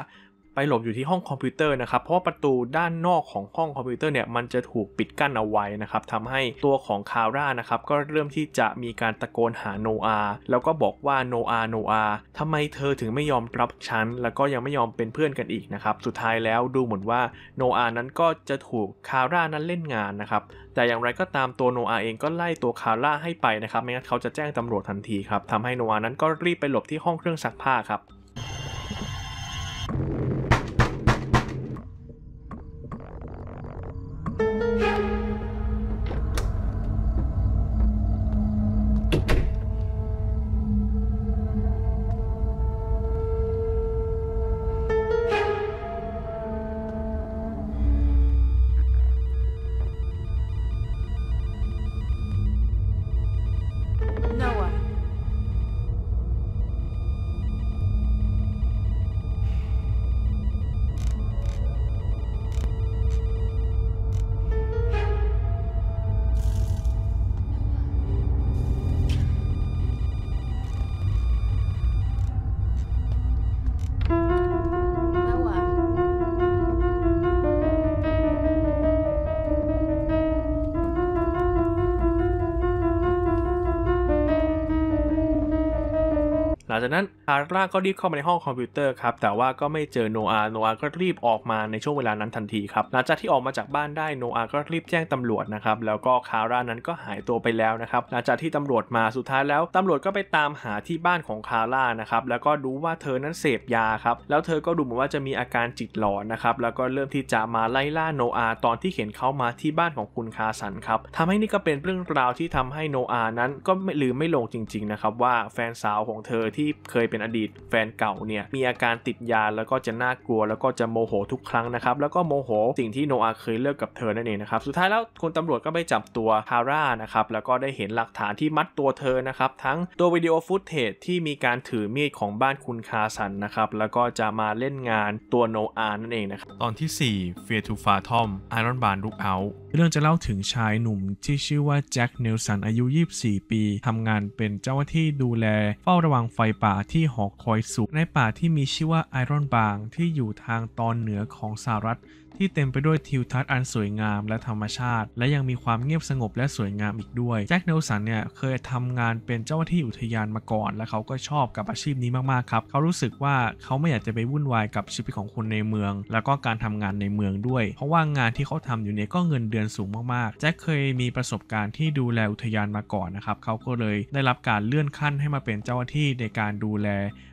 ไปหลบอยู่ที่ห้องคอมพิวเตอร์นะครับเพราะว่าประตูด้านนอกของห้องคอมพิวเตอร์เนี่ยมันจะถูกปิดกั้นเอาไว้นะครับทำให้ตัวของคาร่านะครับก็เริ่มที่จะมีการตะโกนหาโนอาแล้วก็บอกว่าโนอาโนอาทำไมเธอถึงไม่ยอมรับฉันแล้วก็ยังไม่ยอมเป็นเพื่อนกันอีกนะครับสุดท้ายแล้วดูเหมือนว่าโนอานั้นก็จะถูกคาร่านั้นเล่นงานนะครับแต่อย่างไรก็ตามตัวโนอาเองก็ไล่ตัวคาร่าให้ไปนะครับไม่งั้นเขาจะแจ้งตำรวจทันทีครับทำให้โนอานั้นก็รีบไปหลบที่ห้องเครื่องซักผ้าครับฮาร่าก็รีบเข้ามาในห้องคอมพิวเตอร์ครับแต่ว่าก็ไม่เจอโนอาโนอาก็รีบออกมาในช่วงเวลานั้นทันทีครับหลังจากที่ออกมาจากบ้านได้โนอาก็รีบแจ้งตำรวจนะครับแล้วก็คาร่านั้นก็หายตัวไปแล้วนะครับหลังจากที่ตำรวจมาสุดท้ายแล้วตำรวจก็ไปตามหาที่บ้านของคาร่านะครับแล้วก็ดูว่าเธอนั้นเสพยาครับแล้วเธอก็ดูเหมือนว่าจะมีอาการจิตหลอนนะครับแล้วก็เริ่มที่จะมาไล่ล่าโนอาตอนที่เห็นเขามาที่บ้านของคุณคาสันครับทำให้นี่ก็เป็นเรื่องราวที่ทำให้โนอานั้นก็ลืมไม่ลงจริงๆนะครับว่าแฟนสาวของเธอที่เคยเป็นอดีตแฟนเก่าเนี่ย มีอาการติดยาแล้วก็จะน่ากลัว แล้วก็จะโมโหทุกครั้งนะครับแล้วก็โมโหสิ่งที่โนอาเคยเลิกกับเธอนั่นเองนะครับสุดท้ายแล้วคนตำรวจก็ไปจับตัวฮาร่านะครับแล้วก็ได้เห็นหลักฐานที่มัดตัวเธอนะครับทั้งตัววิดีโอฟุตเทจที่มีการถือมีดของบ้านคุณคาสันนะครับแล้วก็จะมาเล่นงานตัวโนอานั่นเองนะครับตอนที่ 4 f e a r to f a t o m Iron b a r n Look Out เรื่องจะเล่าถึงชายหนุ่มที่ชื่อว่า แจ็คเนลสันอายุ 24 ปีทำงานเป็นเจ้าหน้าที่ดูแล เฝ้าระวังไฟป่าที่ที่หอคอยสูงในป่าที่มีชื่อว่าไอรอนบางที่อยู่ทางตอนเหนือของสหรัฐที่เต็มไปด้วยทิวทัศน์อันสวยงามและธรรมชาติ และยังมีความเงียบสงบและสวยงามอีกด้วย แจ็คเนลสันเนี่ยเคยทำงานเป็นเจ้าหน้าที่อุทยานมาก่อน และเขาก็ชอบกับอาชีพนี้มากๆครับเขารู้สึกว่าเขาไม่อยากจะไปวุ่นวายกับชีวิตของคนในเมือง แล้วก็การทำงานในเมืองด้วย เพราะว่างานที่เขาทำอยู่เนี่ยก็เงินเดือนสูงมากๆแจ็คเคยมีประสบการณ์ที่ดูแลอุทยานมาก่อนนะครับเขาก็เลยได้รับการเลื่อนขั้นให้มาเป็นเจ้าหน้าที่ในการดูแล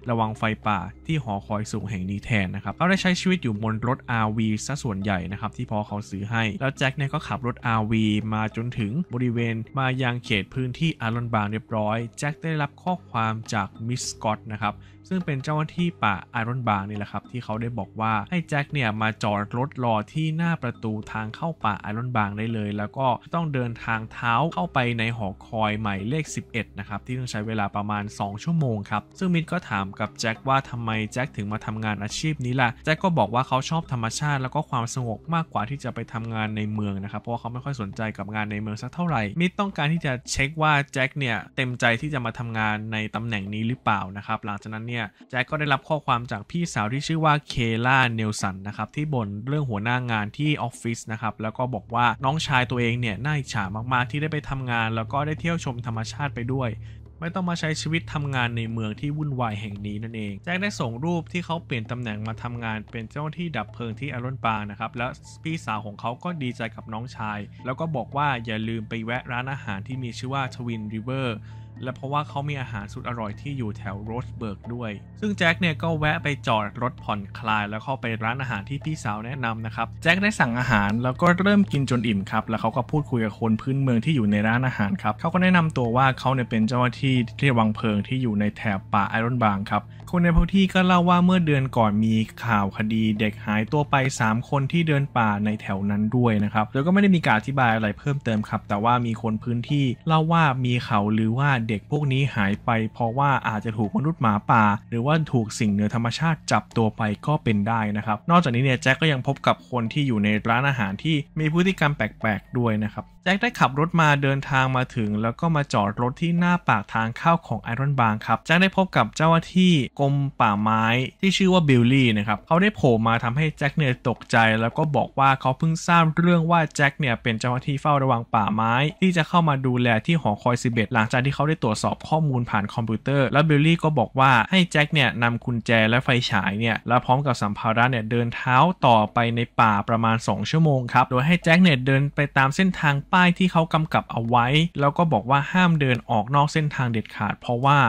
ระวังไฟป่าที่หอคอยสูงแห่งนี้แทนนะครับเขาได้ใช้ชีวิตอยู่บนรถ RV ซะส่วนนใหญ่นะครับที่พ่อเขาซื้อให้ แล้วแจ็คเนี่ยก็ขับรถ RV มาจนถึงบริเวณ มายังเขตพื้นที่อารอนบางเรียบร้อย แจ็คได้รับข้อความจากมิสกอตนะครับซึ่งเป็นเจ้าหน้าที่ป่าไอรอนบางนี่แหละครับ ที่เขาได้บอกว่าให้แจ็คเนี่ย มาจอดรถรอที่หน้าประตูทางเข้าป่าไอรอนบางได้เลย แล้วก็ต้องเดินทางเท้าเข้าไปในหอคอยหมายเลข 11 นะครับที่ต้องใช้เวลาประมาณ 2 ชั่วโมงครับซึ่งมิดก็ถามกับแจ็คว่าทำไมแจ็คถึงมาทำงานอาชีพนี้ล่ะแจ็คก็บอกว่าเขาชอบธรรมชาติแล้วก็ความสงบมากกว่าที่จะไปทำงานในเมืองนะครับเพราะเขาไม่ค่อยสนใจกับงานในเมืองสักเท่าไหร่มิดต้องการที่จะเช็คว่าแจ็คเนี่ยเต็มใจที่จะมาทำงานในตำแหน่งนี้หรือเปล่านะครับหลังจากนั้นเนี่ยี่ยแจ็คก็ได้รับข้อความจากพี่สาวที่ชื่อว่าเคล่าเนลสันนะครับที่บ่นเรื่องหัวหน้างานที่ออฟฟิศนะครับแล้วก็บอกว่าน้องชายตัวเองเนี่ยน่าอิจฉามาก ๆ ที่ได้ไปทำงานแล้วก็ได้เที่ยวชมธรรมชาติไปด้วย ไม่ต้องมาใช้ชีวิตทำงานในเมืองที่วุ่นวายแห่งนี้นั่นเองแจ็คได้ส่งรูปที่เขาเปลี่ยนตำแหน่งมาทำงานเป็นเจ้าหน้าที่ดับเพลิงที่อารอนปานะครับแล้วพี่สาวของเขาก็ดีใจกับน้องชาย แล้วก็บอกว่าอย่าลืมไปแวะร้านอาหารที่มีชื่อว่าทวินริเวอร์และเพราะว่าเขามีอาหารสุดอร่อยที่อยู่แถวโรสเบิร์กด้วย ซึ่งแจ็คเนี่ยก็แวะไปจอดรถผ่อนคลายแล้วเข้าไปร้านอาหารที่พี่สาวแนะนำนะครับ แจ็คได้สั่งอาหารแล้วก็เริ่มกินจนอิ่มครับ แล้วเขาก็พูดคุยกับคนพื้นเมืองที่อยู่ในร้านอาหารครับเขาก็แนะนำตัวว่าเขาเนี่ยเป็นเจ้าหน้าที่ที่วังเพิงที่อยู่ในแถบป่าไอรอนบางครับ คนในพื้นที่ก็เล่าว่าเมื่อเดือนก่อนมีข่าวคดี เด็กหายตัวไป 3 คนที่เดินป่าในแถวนั้นด้วยนะครับแล้วก็ไม่ได้มีการอธิบายอะไรเพิ่มเติมครับ แต่ว่ามีคนพื้นที่ เล่าว่ามีเขาหรือว่าเด็กพวกนี้หายไปเพราะว่าอาจจะถูกมนุษย์หมาป่า หรือว่าถูกสิ่งเหนือธรรมชาติจับตัวไปก็เป็นได้นะครับ นอกจากนี้เนี่ยแจ็คก็ยังพบกับคนที่อยู่ในร้านอาหารที่มีพฤติกรรมแปลกๆด้วยนะครับแจ็คได้ขับรถมาเดินทางมาถึง แล้วก็มาจอดรถที่หน้าปากทางเข้าของไอรอนบางครับแจ็คได้พบกับเจ้าหน้าที่กรมป่าไม้ที่ชื่อว่าบิลลี่นะครับเขาได้โผล่มาทำให้แจ็คเนี่ยตกใจแล้วก็บอกว่าเขาเพิ่งทราบเรื่องว่าแจ็คเนี่ยเป็นเจ้าหน้าที่เฝ้าระวังป่าไม้ที่จะเข้ามาดูแลที่หอคอยสิเบตหลังจากที่เขาได้ตรวจสอบข้อมูลผ่านคอมพิวเตอร์แล้วบิลลี่ก็บอกว่าให้แจ็คเนี่ยนำกุญแจและไฟฉายเนี่ยแล้วพร้อมกับสัมภาระเนี่ยเดินเท้าต่อไปในป่าประมาณ2ชั่วโมงครับโดยให้แจ็คเนี่ยเดินไปตามเส้นทางป้ายที่เขากำกับเอาไว้ แล้วก็บอกว่าห้ามเดินออกนอกเส้นทางเด็ดขาด เพราะว่า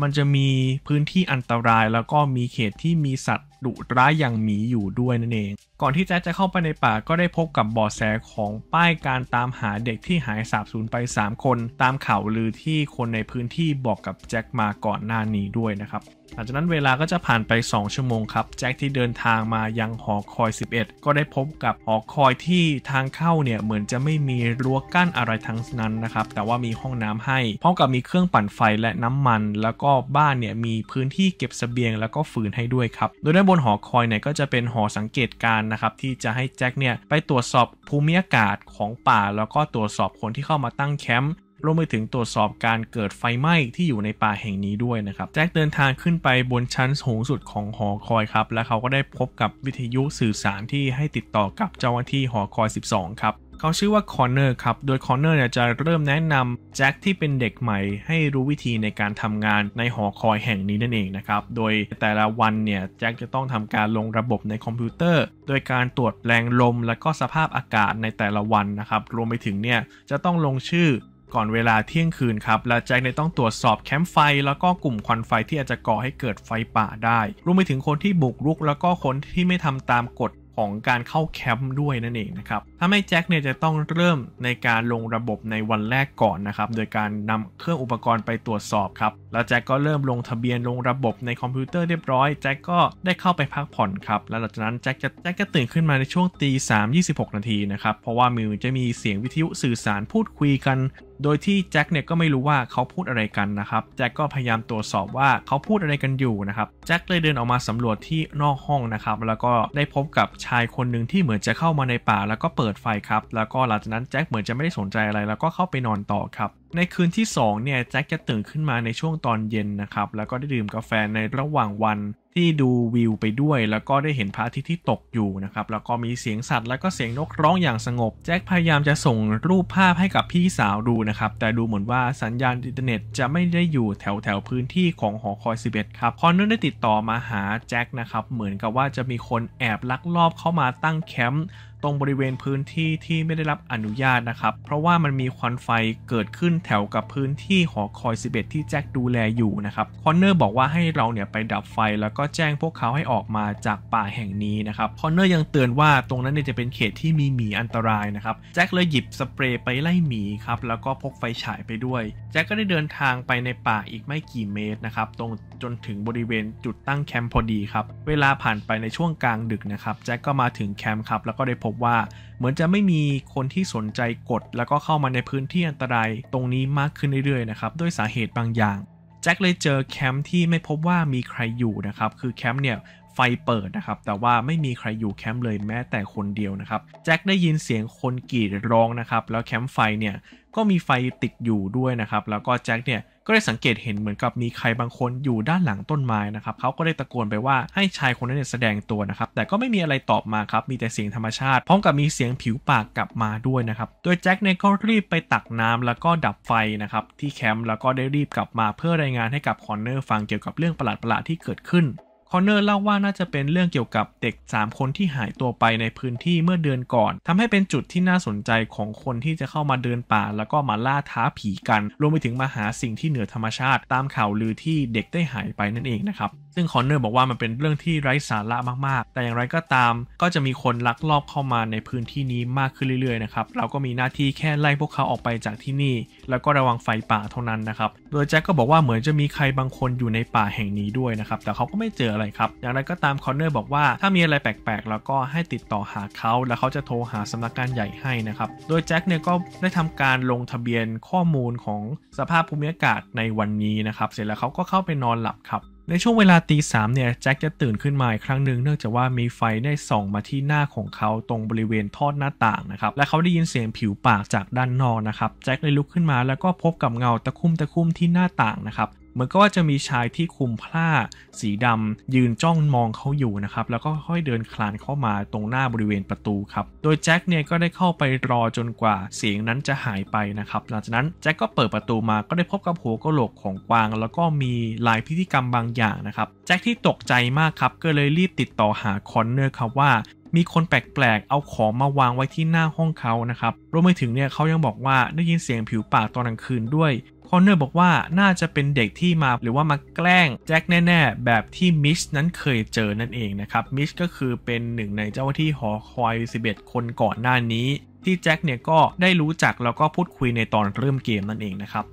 มันจะมีพื้นที่อันตรายแล้วก็มีเขตที่มีสัตว์ดุร้ายอย่างหมีอยู่ด้วยนั่นเอง ก่อนที่แจ๊จะเข้าไปในป่าก็ได้พบกับบ่อแสของป้ายการตามหาเด็กที่หายสาบสูญไป 3 คน ตามข่าวลือที่คนในพื้นที่บอกกับแจ็คมาก่อนหน้านี้ด้วยนะครับลังจากนั้นเวลาก็จะผ่านไป 2 ชั่วโมงครับแจ็คที่เดินทางมายังหอคอย 11 ก็ได้พบกับหอคอยที่ทางเข้าเนี่ยเหมือนจะไม่มีรั้วกั้นอะไรทั้งนั้นนะครับ แต่ว่ามีห้องน้ำให้ พร้อมกับมีเครื่องปั่นไฟและน้ำมัน แล้วก็บ้านเนี่ยมีพื้นที่เก็บสเสบียงแล้วก็ฟืนให้ด้วยครับโดยด้านบนหอคอยเนี่ยก็จะเป็นหอสังเกตการนะครับที่จะให้แจ็คเนี่ยไปตรวจสอบภูมิอากาศของป่า แล้วก็ตรวจสอบคนที่เข้ามาตั้งแคมป์รวมไปถึงตรวจสอบการเกิดไฟไหม้ที่อยู่ในป่าแห่งนี้ด้วยนะครับ แจ็คเดินทางขึ้นไปบนชั้นสูงสุดของหอคอยครับและเขาก็ได้พบกับวิทยุสื่อสารที่ให้ติดต่อกับเจ้าหน้าที่หอคอย 12ครับเขาชื่อว่าคอนเนอร์ครับ โดยคอนเนอร์เนี่ยจะเริ่มแนะนำแจ็คที่เป็นเด็กใหม่ ให้รู้วิธีในการทำงานในหอคอยแห่งนี้นั่นเองนะครับ โดยแต่ละวันเนี่ยแจ็คจะต้องทำการลงระบบในคอมพิวเตอร์โดยการตรวจแรงลมและก็สภาพอากาศในแต่ละวันนะครับรวมไปถึงเนี่ยจะต้องลงชื่อก่อนเวลาเที่ยงคืนครับ และแจ็คไนต้องตรวจสอบแคมป์ไฟ แล้วก็กลุ่มควันไฟที่อาจจะก่อให้เกิดไฟป่าได้ รวมไปถึงคนที่บุกรุก แล้วก็คนที่ไม่ทำตามกฎของการเข้าแคมป์ด้วยนั่นเองนะครับทำให้แจ็คเนี่ยจะต้องเริ่มในการลงระบบในวันแรกก่อนนะครับ โดยการนำเครื่องอุปกรณ์ไปตรวจสอบครับ แล้วแจ็คก็เริ่มลงทะเบียนลงระบบในคอมพิวเตอร์เรียบร้อย แจ็คก็ได้เข้าไปพักผ่อนครับ แล้วหลังจากนั้นแจ็คจะแจ็คก็ตื่นขึ้นมาในช่วงตีสามยีนาทีนะครับ เพราะว่ามือจะมีเสียงวิทยุสื่อสารพูดคุยกันโดยที่แจ็คเนี่ยก็ไม่รู้ว่าเขาพูดอะไรกันนะครับ แจ็คก็พยายามตรวจสอบว่าเขาพูดอะไรกันอยู่นะครับ แจ็คเลยเดินออกมาสำรวจที่นอกห้องนะครับ แล้วก็ได้พบกับชายคนหนึ่งที่เหมือนจะเข้ามาในป่าแล้วก็เปิดไฟครับ แล้วก็หลังจากนั้นแจ็คเหมือนจะไม่ได้สนใจอะไรแล้วก็เข้าไปนอนต่อครับในคืนที่ 2เนี่ยแจ็คจะตื่นขึ้นมาในช่วงตอนเย็นนะครับแล้วก็ได้ดื่มกาแฟในระหว่างวันที่ดูวิวไปด้วย แล้วก็ได้เห็นพระอาทิตย์ที่ตกอยู่นะครับแล้วก็มีเสียงสัตว์แล้วก็เสียงนกร้องอย่างสงบแจ็คพยายามจะส่งรูปภาพให้กับพี่สาวดูนะครับแต่ดูเหมือนว่าสัญญาณอินเทอร์เน็ต จะไม่ได้อยู่แถวแถวพื้นที่ของหอคอย11ครับคอนเนอร์ได้ติดต่อมาหาแจ็คนะครับเหมือนกับว่าจะมีคนแอบลักลอบเข้ามาตั้งแคมป์ตรงบริเวณพื้นที่ที่ไม่ได้รับอนุญาตนะครับ เพราะว่ามันมีควันไฟเกิดขึ้นแถวกับพื้นที่หอคอย11 ที่แจ็คดูแลอยู่นะครับ คอนเนอร์บอกว่าให้เราเนี่ยไปดับไฟ แล้วก็แจ้งพวกเขาให้ออกมาจากป่าแห่งนี้นะครับ คอนเนอร์ยังเตือนว่าตรงนั้นเนี่ยจะเป็นเขตที่มีหมีอันตรายนะครับ แจ็คเลยหยิบสเปรย์ไปไล่หมีครับ แล้วก็พกไฟฉายไปด้วย แจ็คก็ได้เดินทางไปในป่าอีกไม่กี่เมตรนะครับ ตรงจนถึงบริเวณจุดตั้งแคมป์พอดีครับ เวลาผ่านไปในช่วงกลางดึกนะครับ แจ็คก็มาถึงแคมป์ครับแล้วก็ได้พบว่าเหมือนจะไม่มีคนที่สนใจกดแล้วก็เข้ามาในพื้นที่อันตรายตรงนี้มากขึ้นเรื่อยๆนะครับ ด้วยสาเหตุบางอย่าง แจ็คเลยเจอแคมป์ที่ไม่พบว่ามีใครอยู่นะครับ คือแคมป์เนี่ยไฟเปิดนะครับ แต่ว่าไม่มีใครอยู่แคมป์เลยแม้แต่คนเดียวนะครับแจ็คได้ยินเสียงคนกรีดร้องนะครับแล้วแคมป์ไฟเนี่ย ก็มีไฟติดอยู่ด้วยนะครับแล้วก็แจ็คเนี่ยก็ได้สังเกตเห็นเหมือนกับมีใครบางคนอยู่ด้านหลังต้นไม้นะครับเขาก็ได้ตะโกนไปว่าให้ชายคนนั้นเนี่ยแสดงตัวนะครับแต่ก็ไม่มีอะไรตอบมาครับ มีแต่เสียงธรรมชาติ พร้อมกับมีเสียงผิวปากกลับมาด้วยนะครับโดยแจ็คเนี่ยก็รีบไปตักน้ำแล้วก็ดับไฟนะครับที่แคมป์แล้วก็ได้รีบกลับมา เพื่อรายงานให้กับคอนเนอร์ฟังเกี่ยวกับเรื่องประหลาดๆที่เกิดขึ้นคอนเนอร์เล่าว่าน่าจะเป็นเรื่องเกี่ยวกับเด็ก 3 คนที่หายตัวไปในพื้นที่เมื่อเดือนก่อน ทำให้เป็นจุดที่น่าสนใจของคนที่จะเข้ามาเดินป่าแล้วก็มาล่าท้าผีกัน รวมไปถึงมาหาสิ่งที่เหนือธรรมชาติ ตามข่าวลือที่เด็กได้หายไปนั่นเองนะครับซึ่งคอนเนอร์บอกว่ามันเป็นเรื่องที่ไร้สาระมากๆ แต่อย่างไรก็ตามก็จะมีคนลักลอบเข้ามาในพื้นที่นี้มากขึ้นเรื่อยๆ นะครับ เราก็มีหน้าที่แค่ไล่พวกเขาออกไปจากที่นี่ แล้วก็ระวังไฟป่าเท่านั้นนะครับ โดยแจ็คก็บอกว่าเหมือนจะมีใครบางคนอยู่ในป่าแห่งนี้ด้วยนะครับ แต่เขาก็ไม่เจออะไรครับอย่างไรก็ตามคอนเนอร์บอกว่า ถ้ามีอะไรแปลกๆแล้วก็ให้ติดต่อหาเขา แล้วเขาจะโทรหาสำนักงานใหญ่ให้นะครับ โดยแจ็คเนี่ยก็ได้ทำการลงทะเบียนข้อมูลของสภาพภูมิอากาศในวันนี้นะครับ เสร็จแล้วเขาก็เข้าไปนอนหลับครับในช่วงเวลาตีสามเนี่ย แจ็คจะตื่นขึ้นมาอีกครั้งหนึ่งเนื่องจากว่ามีไฟได้ส่องมาที่หน้าของเขาตรงบริเวณทอดหน้าต่างนะครับ และเขาได้ยินเสียงผิวปากจากด้านนอกนะครับ แจ็คเลยลุกขึ้นมาแล้วก็พบกับเงาตะคุ่มตะคุ่มที่หน้าต่างนะครับเหมือนก็ว่าจะมีชายที่คลุมผ้าสีดำ ยืนจ้องมองเขาอยู่นะครับแล้วก็ค่อยเดินคลานเข้ามาตรงหน้าบริเวณประตูครับโดยแจ็คเนี่ยก็ได้เข้าไปรอจนกว่าเสียงนั้นจะหายไปนะครับหลังจากนั้นแจ็คก็เปิดประตูมาก็ได้พบกับหัวกะโหลกของกวางแล้วก็มีลายพิธีกรรมบางอย่างนะครับแจ็คที่ตกใจมากครับก็เลยรีบติดต่อหาคอนเนอร์ครับว่า มีคนแปลกๆเอาของมาวางไว้ที่หน้าห้องเขานะครับรวมไปถึงเนี่ยเขายังบอกว่าได้ยินเสียงผิวปากตอนกลางคืนด้วยคอนเนอร์บอกว่าน่าจะเป็นเด็กที่มาหรือว่ามาแกล้งแจ็คแน่ๆแบบที่มิชนั้นเคยเจอนั่นเองนะครับ มิชก็คือเป็นหนึ่งในเจ้าหน้าที่หอคอย11 คนก่อนหน้านี้ ที่แจ็คเนี่ยก็ได้รู้จักแล้วก็พูดคุยในตอนเริ่มเกมนั่นเองนะครับ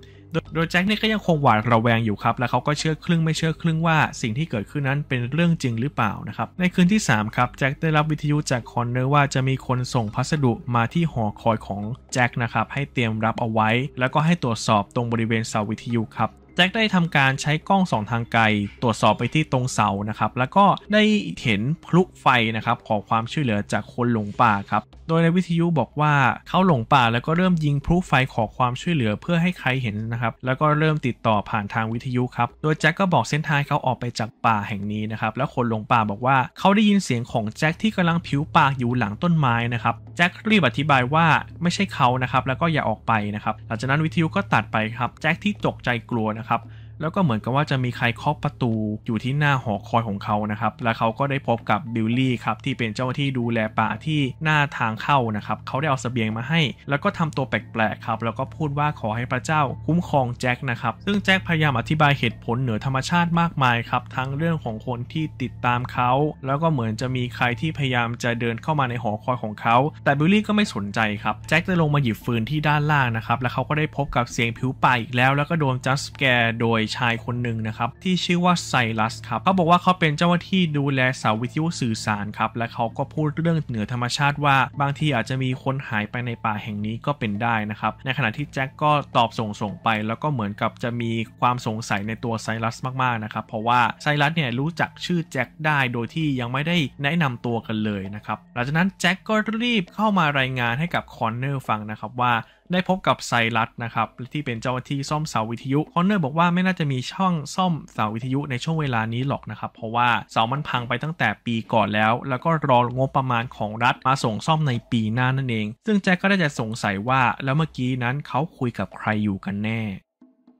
โดยแจ็คเนี่ยก็ยังคงหวาดระแวงอยู่ครับ และเขาก็เชื่อครึ่งไม่เชื่อครึ่งว่า สิ่งที่เกิดขึ้นนั้นเป็นเรื่องจริงหรือเปล่านะครับ ในคืนที่ 3 ครับแจ็คได้รับวิทยุจากคอนเนอร์ว่าจะมีคนส่งพัสดุมาที่หอคอยของแจ็คนะครับ ให้เตรียมรับเอาไว้ แล้วก็ให้ตรวจสอบตรงบริเวณเสาวิทยุครับแจ็คได้ทำการใช้กล้องสองทางไกลตรวจสอบไปที่ตรงเสานะครับแล้วก็ได้เห็นพลุไฟนะครับขอความช่วยเหลือจากคนหลงป่าครับโดยในวิทยุบอกว่า เขาหลงป่าแล้วก็เริ่มยิงพลุไฟขอความช่วยเหลือเพื่อให้ใครเห็นนะครับ แล้วก็เริ่มติดต่อผ่านทางวิทยุครับโดยแจ็คก็บอกเส้นทางเขาออกไปจากป่าแห่งนี้นะครับแล้วคนหลงป่าบอกว่าเขาได้ยินเสียงของแจ็คที่กำลังผิวปากอยู่หลังต้นไม้นะครับแจ็ครีบอธิบายว่าไม่ใช่เขานะครับแล้วก็อย่าออกไปนะครับหลังจากนั้นวิทยุก็ตัดไปครับแจ็คที่ตกใจกลัวนะครับแล้วก็เหมือนกับว่าจะมีใครเคาะประตูอยู่ที่หน้าหอคอยของเขานะครับ แล้วเขาก็ได้พบกับบิลลี่ครับ ที่เป็นเจ้าหน้าที่ดูแลป่าที่หน้าทางเข้านะครับ เขาได้เอาสเสบียงมาให้ แล้วก็ทำตัวแปลกๆครับ แล้วก็พูดว่าขอให้พระเจ้าคุ้มครองแจ็คนะครับ ซึ่งแจ็คพยายามอธิบายเหตุผลเหนือธรรมชาติมากมายครับ ทั้งเรื่องของคนที่ติดตามเขา แล้วก็เหมือนจะมีใครที่พยายามจะเดินเข้ามาในหอคอยของเขา แต่บิลลี่ก็ไม่สนใจครับ แจ็คได้ลงมาหยิบฟืนที่ด้านล่างนะครับ แล้วเขาก็ได้พบกับเสียงผิวป่าอีกแล้วแล้วก็โดนจัสแกโดยชายคนหนึ่งนะครับที่ชื่อว่าไซรัสครับเขาบอกว่าเขาเป็นเจ้าหน้าที่ดูแลเสาวิทยุสื่อสารครับและเขาก็พูดเรื่องเหนือธรรมชาติว่าบางทีอาจจะมีคนหายไปในป่าแห่งนี้ก็เป็นได้นะครับในขณะที่ แจ็คก็ตอบส่งส่งไปแล้วก็เหมือนกับจะมีความสงสัยในตัวไซรัสมากๆนะครับเพราะว่าไซรัสเนี่ยรู้จักชื่อแจ็คได้โดยที่ยังไม่ได้แนะนำตัวกันเลยนะครับหลังจากนั้น แจ็คก็รีบเข้ามารายงานให้กับคอนเนอร์ฟังนะครับว่าได้พบกับไซรัสนะครับ ที่เป็นเจ้าหน้าที่ซ่อมเสาวิทยุคอนเนอร์บอกว่าไม่น่าจะมีช่องซ่อมเสาวิทยุในช่วงเวลานี้หรอกนะครับ เพราะว่าเสามันพังไปตั้งแต่ปีก่อนแล้ว แล้วก็รองบประมาณของรัฐมาส่งซ่อมในปีหน้านั่นเอง ซึ่งแจ็คก็ได้จะสงสัยว่า แล้วเมื่อกี้นั้นเขาคุยกับใครอยู่กันแน่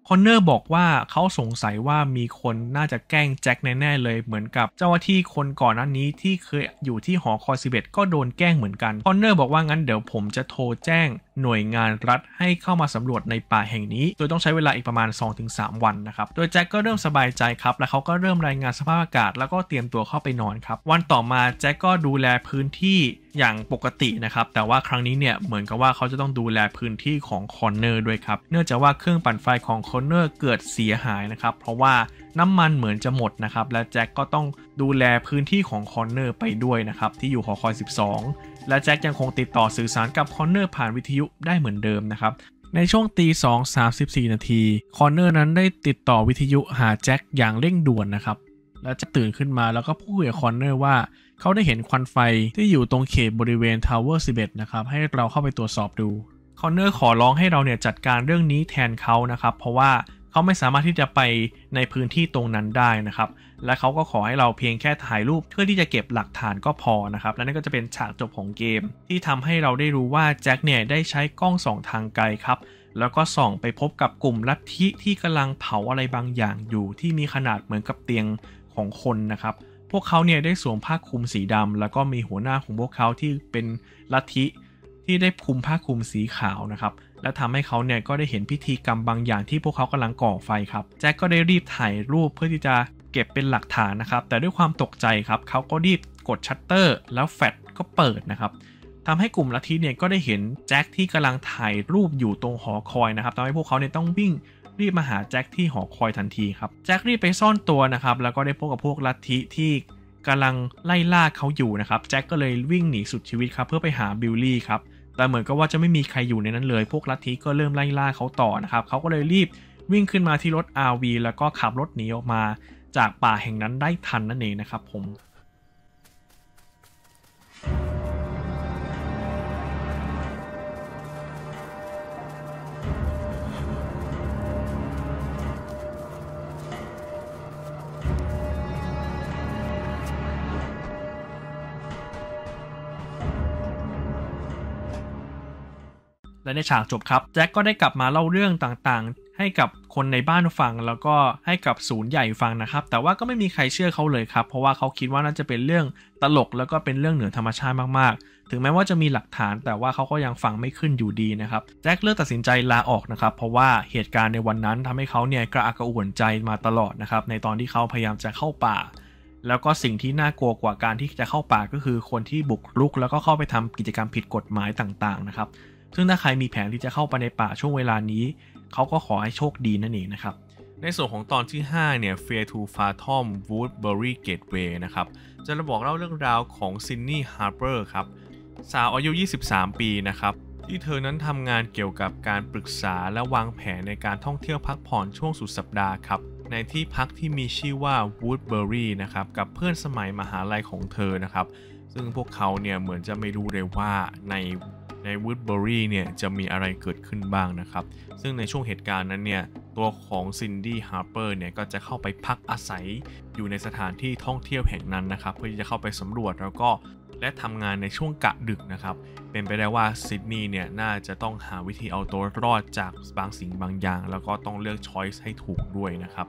คอนเนอร์บอกว่าเขาสงสัยว่ามีคนน่าจะแกล้งแจ็คแน่ๆเลยเหมือนกับเจ้าหน้าที่คนก่อนหน้านี้ที่เคยอยู่ที่หอคอยสิเบตก็โดนแกล้งเหมือนกันคอนเนอร์บอกว่างั้นเดี๋ยวผมจะโทรแจ้งหน่วยงานรัฐให้เข้ามาสำรวจในป่าแห่งนี้ โดยต้องใช้เวลาอีกประมาณ2-3วันนะครับ โดยแจ็คก็เริ่มสบายใจครับ และเขาก็เริ่มรายงานสภาพอากาศ แล้วก็เตรียมตัวเข้าไปนอนครับ วันต่อมาแจ็คก็ดูแลพื้นที่อย่างปกตินะครับ แต่ว่าครั้งนี้เนี่ยเหมือนกับว่าเขาจะต้องดูแลพื้นที่ของคอนเนอร์ด้วยครับ เนื่องจากว่าเครื่องปั่นไฟของคอนเนอร์เกิดเสียหายนะครับ เพราะว่าน้ำมันเหมือนจะหมดนะครับและแจ็คก็ต้องดูแลพื้นที่ของคอนเนอร์ไปด้วยนะครับ ที่อยู่หอคอย12 และแจ็คยังคงติดต่อสื่อสารกับคอนเนอร์ผ่านวิทยุได้เหมือนเดิมนะครับในช่วงตี2 34 นาทีคอนเนอร์นั้นได้ติดต่อวิทยุหาแจ็คอย่างเร่งด่วนนะครับ และจะตื่นขึ้นมาแล้วก็พูดกับคอนเนอร์ว่าเขาได้เห็นควันไฟที่อยู่ตรงเขตบริเวณทาวเวอร์11นะครับให้เราเข้าไปตรวจสอบดูคอนเนอร์ขอร้องให้เราเนี่ยจัดการเรื่องนี้แทนเขานะครับเพราะว่าเขาไม่สามารถที่จะไปในพื้นที่ตรงนั้นได้นะครับ และเขาก็ขอให้เราเพียงแค่ถ่ายรูปเพื่อที่จะเก็บหลักฐานก็พอนะครับ และนั่นก็จะเป็นฉากจบของเกม ที่ทำให้เราได้รู้ว่าแจ็คเนี่ยได้ใช้กล้องส่องทางไกลครับ แล้วก็ส่องไปพบกับกลุ่มลัทธิที่กำลังเผาอะไรบางอย่างอยู่ที่มีขนาดเหมือนกับเตียงของคนนะครับ พวกเขาเนี่ยได้สวมผ้าคลุมสีดำ แล้วก็มีหัวหน้าของพวกเขาที่เป็นลัทธิที่ได้คลุมผ้าคลุมสีขาวนะครับและทำให้เขาเนี่ยก็ได้เห็นพิธีกรรมบางอย่างที่พวกเขากำลังก่อไฟครับแจ็คก็ได้รีบถ่ายรูปเพื่อที่จะเก็บเป็นหลักฐานนะครับแต่ด้วยความตกใจครับเขาก็รีบกดชัตเตอร์แล้วแฟลชก็เปิดนะครับทำให้กลุ่มลัทธิเนี่ยก็ได้เห็นแจ็คที่กำลังถ่ายรูปอยู่ตรงหอคอยนะครับทำให้พวกเขาเนี่ยต้องวิ่งรีบมาหาแจ็คที่หอคอยทันทีครับแจ็ครีบไปซ่อนตัวนะครับแล้วก็ได้พบกับพวกลัทธิที่กำลังไล่ล่าเขาอยู่นะครับแจ็คก็เลยวิ่งหนีสุดชีวิตครับเพื่อไปหาบิลลี่ครับแต่เหมือนกับว่าจะไม่มีใครอยู่ในนั้นเลย พวกลัทธิก็เริ่มไล่ล่าเขาต่อนะครับ เขาก็เลยรีบวิ่งขึ้นมาที่รถ RV แล้วก็ขับรถหนีออกมาจากป่าแห่งนั้นได้ทันนั่นเองนะครับผมและในฉากจบครับแจ็คก็ได้กลับมาเล่าเรื่องต่างๆให้กับคนในบ้านฟัง แล้วก็ให้กับศูนย์ใหญ่ฟังนะครับ แต่ว่าก็ไม่มีใครเชื่อเขาเลยครับ เพราะว่าเขาคิดว่าน่าจะเป็นเรื่องตลกแล้วก็เป็นเรื่องเหนือธรรมชาติมากๆ ถึงแม้ว่าจะมีหลักฐาน แต่ว่าเขาก็ยังฟังไม่ขึ้นอยู่ดีนะครับ แจ็คเลือกตัดสินใจลาออกนะครับ เพราะว่าเหตุการณ์ในวันนั้นทำให้เขาเนี่ยกระอักกระอ่วนใจมาตลอดนะครับ ในตอนที่เขาพยายามจะเข้าป่า แล้วก็สิ่งที่น่ากลัวกว่าการที่จะเข้าป่าก็คือคนที่บุกรุกแล้วก็เข้าไปทำกิจกรรมผิดกฎหมายต่างๆนะครับซึ่งถ้าใครมีแผนที่จะเข้าไปในป่าช่วงเวลานี้ เขาก็ขอให้โชคดีนั่นเองนะครับ ในส่วนของตอนที่5เนี่ย f a i r to Fathom Woodbury Gateway นะครับ จะระบอกเล่าเรื่องราวของซินนี่ฮาร์เปอร์ครับ สาวอายุ 23 ปีนะครับ ที่เธอนั้นทำงานเกี่ยวกับการปรึกษา และวางแผนในการท่องเที่ยวพักผ่อนช่วงสุดสัปดาห์ครับ ในที่พักที่มีชื่อว่า Woodbury นะครับ กับเพื่อนสมัยมหาลัยของเธอนะครับ ซึ่งพวกเขาเนี่ยเหมือนจะไม่รู้เลยว่าในในวูดเบอรี่เนี่ยจะมีอะไรเกิดขึ้นบ้างนะครับ ซึ่งในช่วงเหตุการณ์นั้นเนี่ยตัวของซินดี้ฮาร์เปอร์เนี่ยก็จะเข้าไปพักอาศัยอยู่ในสถานที่ท่องเที่ยวแห่งนั้นนะครับ เพื่อที่จะเข้าไปสำรวจแล้วก็ และทำงานในช่วงกะดึกนะครับ เป็นไปได้ว่าซิดนีย์เนี่ยน่าจะต้องหาวิธีเอาตัวรอดจากบางสิ่งบางอย่าง แล้วก็ต้องเลือกช้อยส์ให้ถูกด้วยนะครับ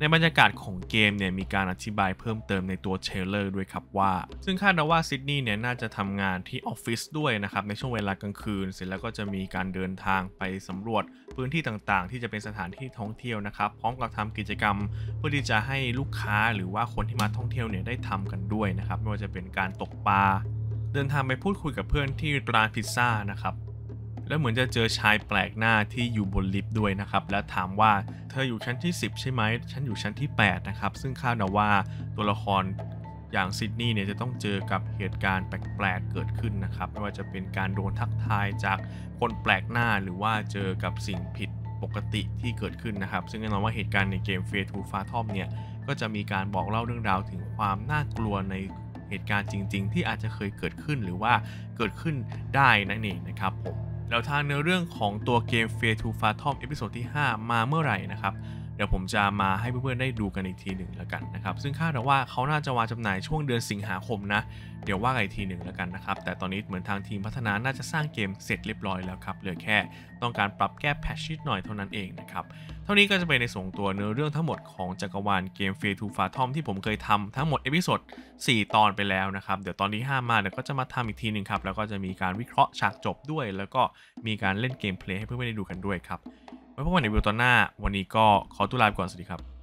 ในบรรยากาศของเกมเนี่ยมีการอธิบายเพิ่มเติมในตัวเชลเลอร์ ด้วยครับว่า ซึ่งคาดว่าซิดนีย์เนี่ยน่าจะทำงานที่ออฟฟิศด้วยนะครับ ในช่วงเวลากลางคืน เสร็จแล้วก็จะมีการเดินทางไปสำรวจพื้นที่ต่างๆที่จะเป็นสถานที่ท่องเที่ยวนะครับ พร้อมกับทำกิจกรรมเพื่อที่จะให้ลูกค้าหรือว่าคนที่มาท่องเที่ยวเนี่ย ได้ทำกันด้วยนะครับไม่ว่าจะเป็นการตกปลาเดินทางไปพูดคุยกับเพื่อนที่ร้านพิซซ่านะครับแล้วเหมือนจะเจอชายแปลกหน้าที่อยู่บนลิฟต์ด้วยนะครับ และถามว่าเธออยู่ชั้นที่ 10 ใช่ไหมฉันอยู่ชั้นที่8นะครับ ซึ่งคาดเดาว่าตัวละครอย่างซิดนีย์เนี่ย จะต้องเจอกับเหตุการณ์แปลกๆเกิดขึ้นนะครับ ไม่ว่าจะเป็นการโดนทักทายจากคนแปลกหน้าหรือว่าเจอกับสิ่งผิดปกติที่เกิดขึ้นนะครับ ซึ่งแน่นอนว่าเหตุการณ์ในเกมเฟทูฟาทอมเนี่ย ก็จะมีการบอกเล่าเรื่องราวถึงความน่ากลัวในเหตุการณ์จริง ๆ ที่อาจจะเคยเกิดขึ้นหรือว่าเกิดขึ้นได้นั่นเองนะครับผมแล้วทางเนื้อเรื่องของตัวเกม f a i r to p h a t o m เอพิโซดที่5 มาเมื่อไหร่นะครับเดี๋ยวผมจะมาให้เพื่อนๆได้ดูกันอีกทีหนึ่งแล้วกันนะครับซึ่งคาดว่าเขาน่าจะวางจำหน่ายช่วงเดือนสิงหาคมนะ เดี๋ยวว่ากันอีกทีหนึ่งแล้วกันนะครับ แต่ตอนนี้เหมือนทางทีมพัฒนาน่าจะสร้างเกมเสร็จเรียบร้อยแล้วครับเหลือแค่ต้องการปรับแก้แพชชนิดหน่อยเท่านั้นเองนะครับเท่านี้ก็จะเป็นในส่งตัวเนื้อเรื่องทั้งหมดของจักรวาลเกมเฟทูฟาทอมที่ผมเคยทำทั้งหมดเอพิโซด4 ตอนไปแล้วนะครับ เดี๋ยวตอนที่5มาเดี๋ยวก็จะมาทำอีกทีหนึ่งครับ แล้วก็จะมีการวิเคราะห์ฉากจบด้วย แล้วก็มีการเล่นเกมเพลย์ให้เพื่อนๆได้ดูกันด้วยครับไว้พบกันในวิดีโอตอนหน้า วันนี้ก็ขอตัวลาไปก่อนสวัสดีครับ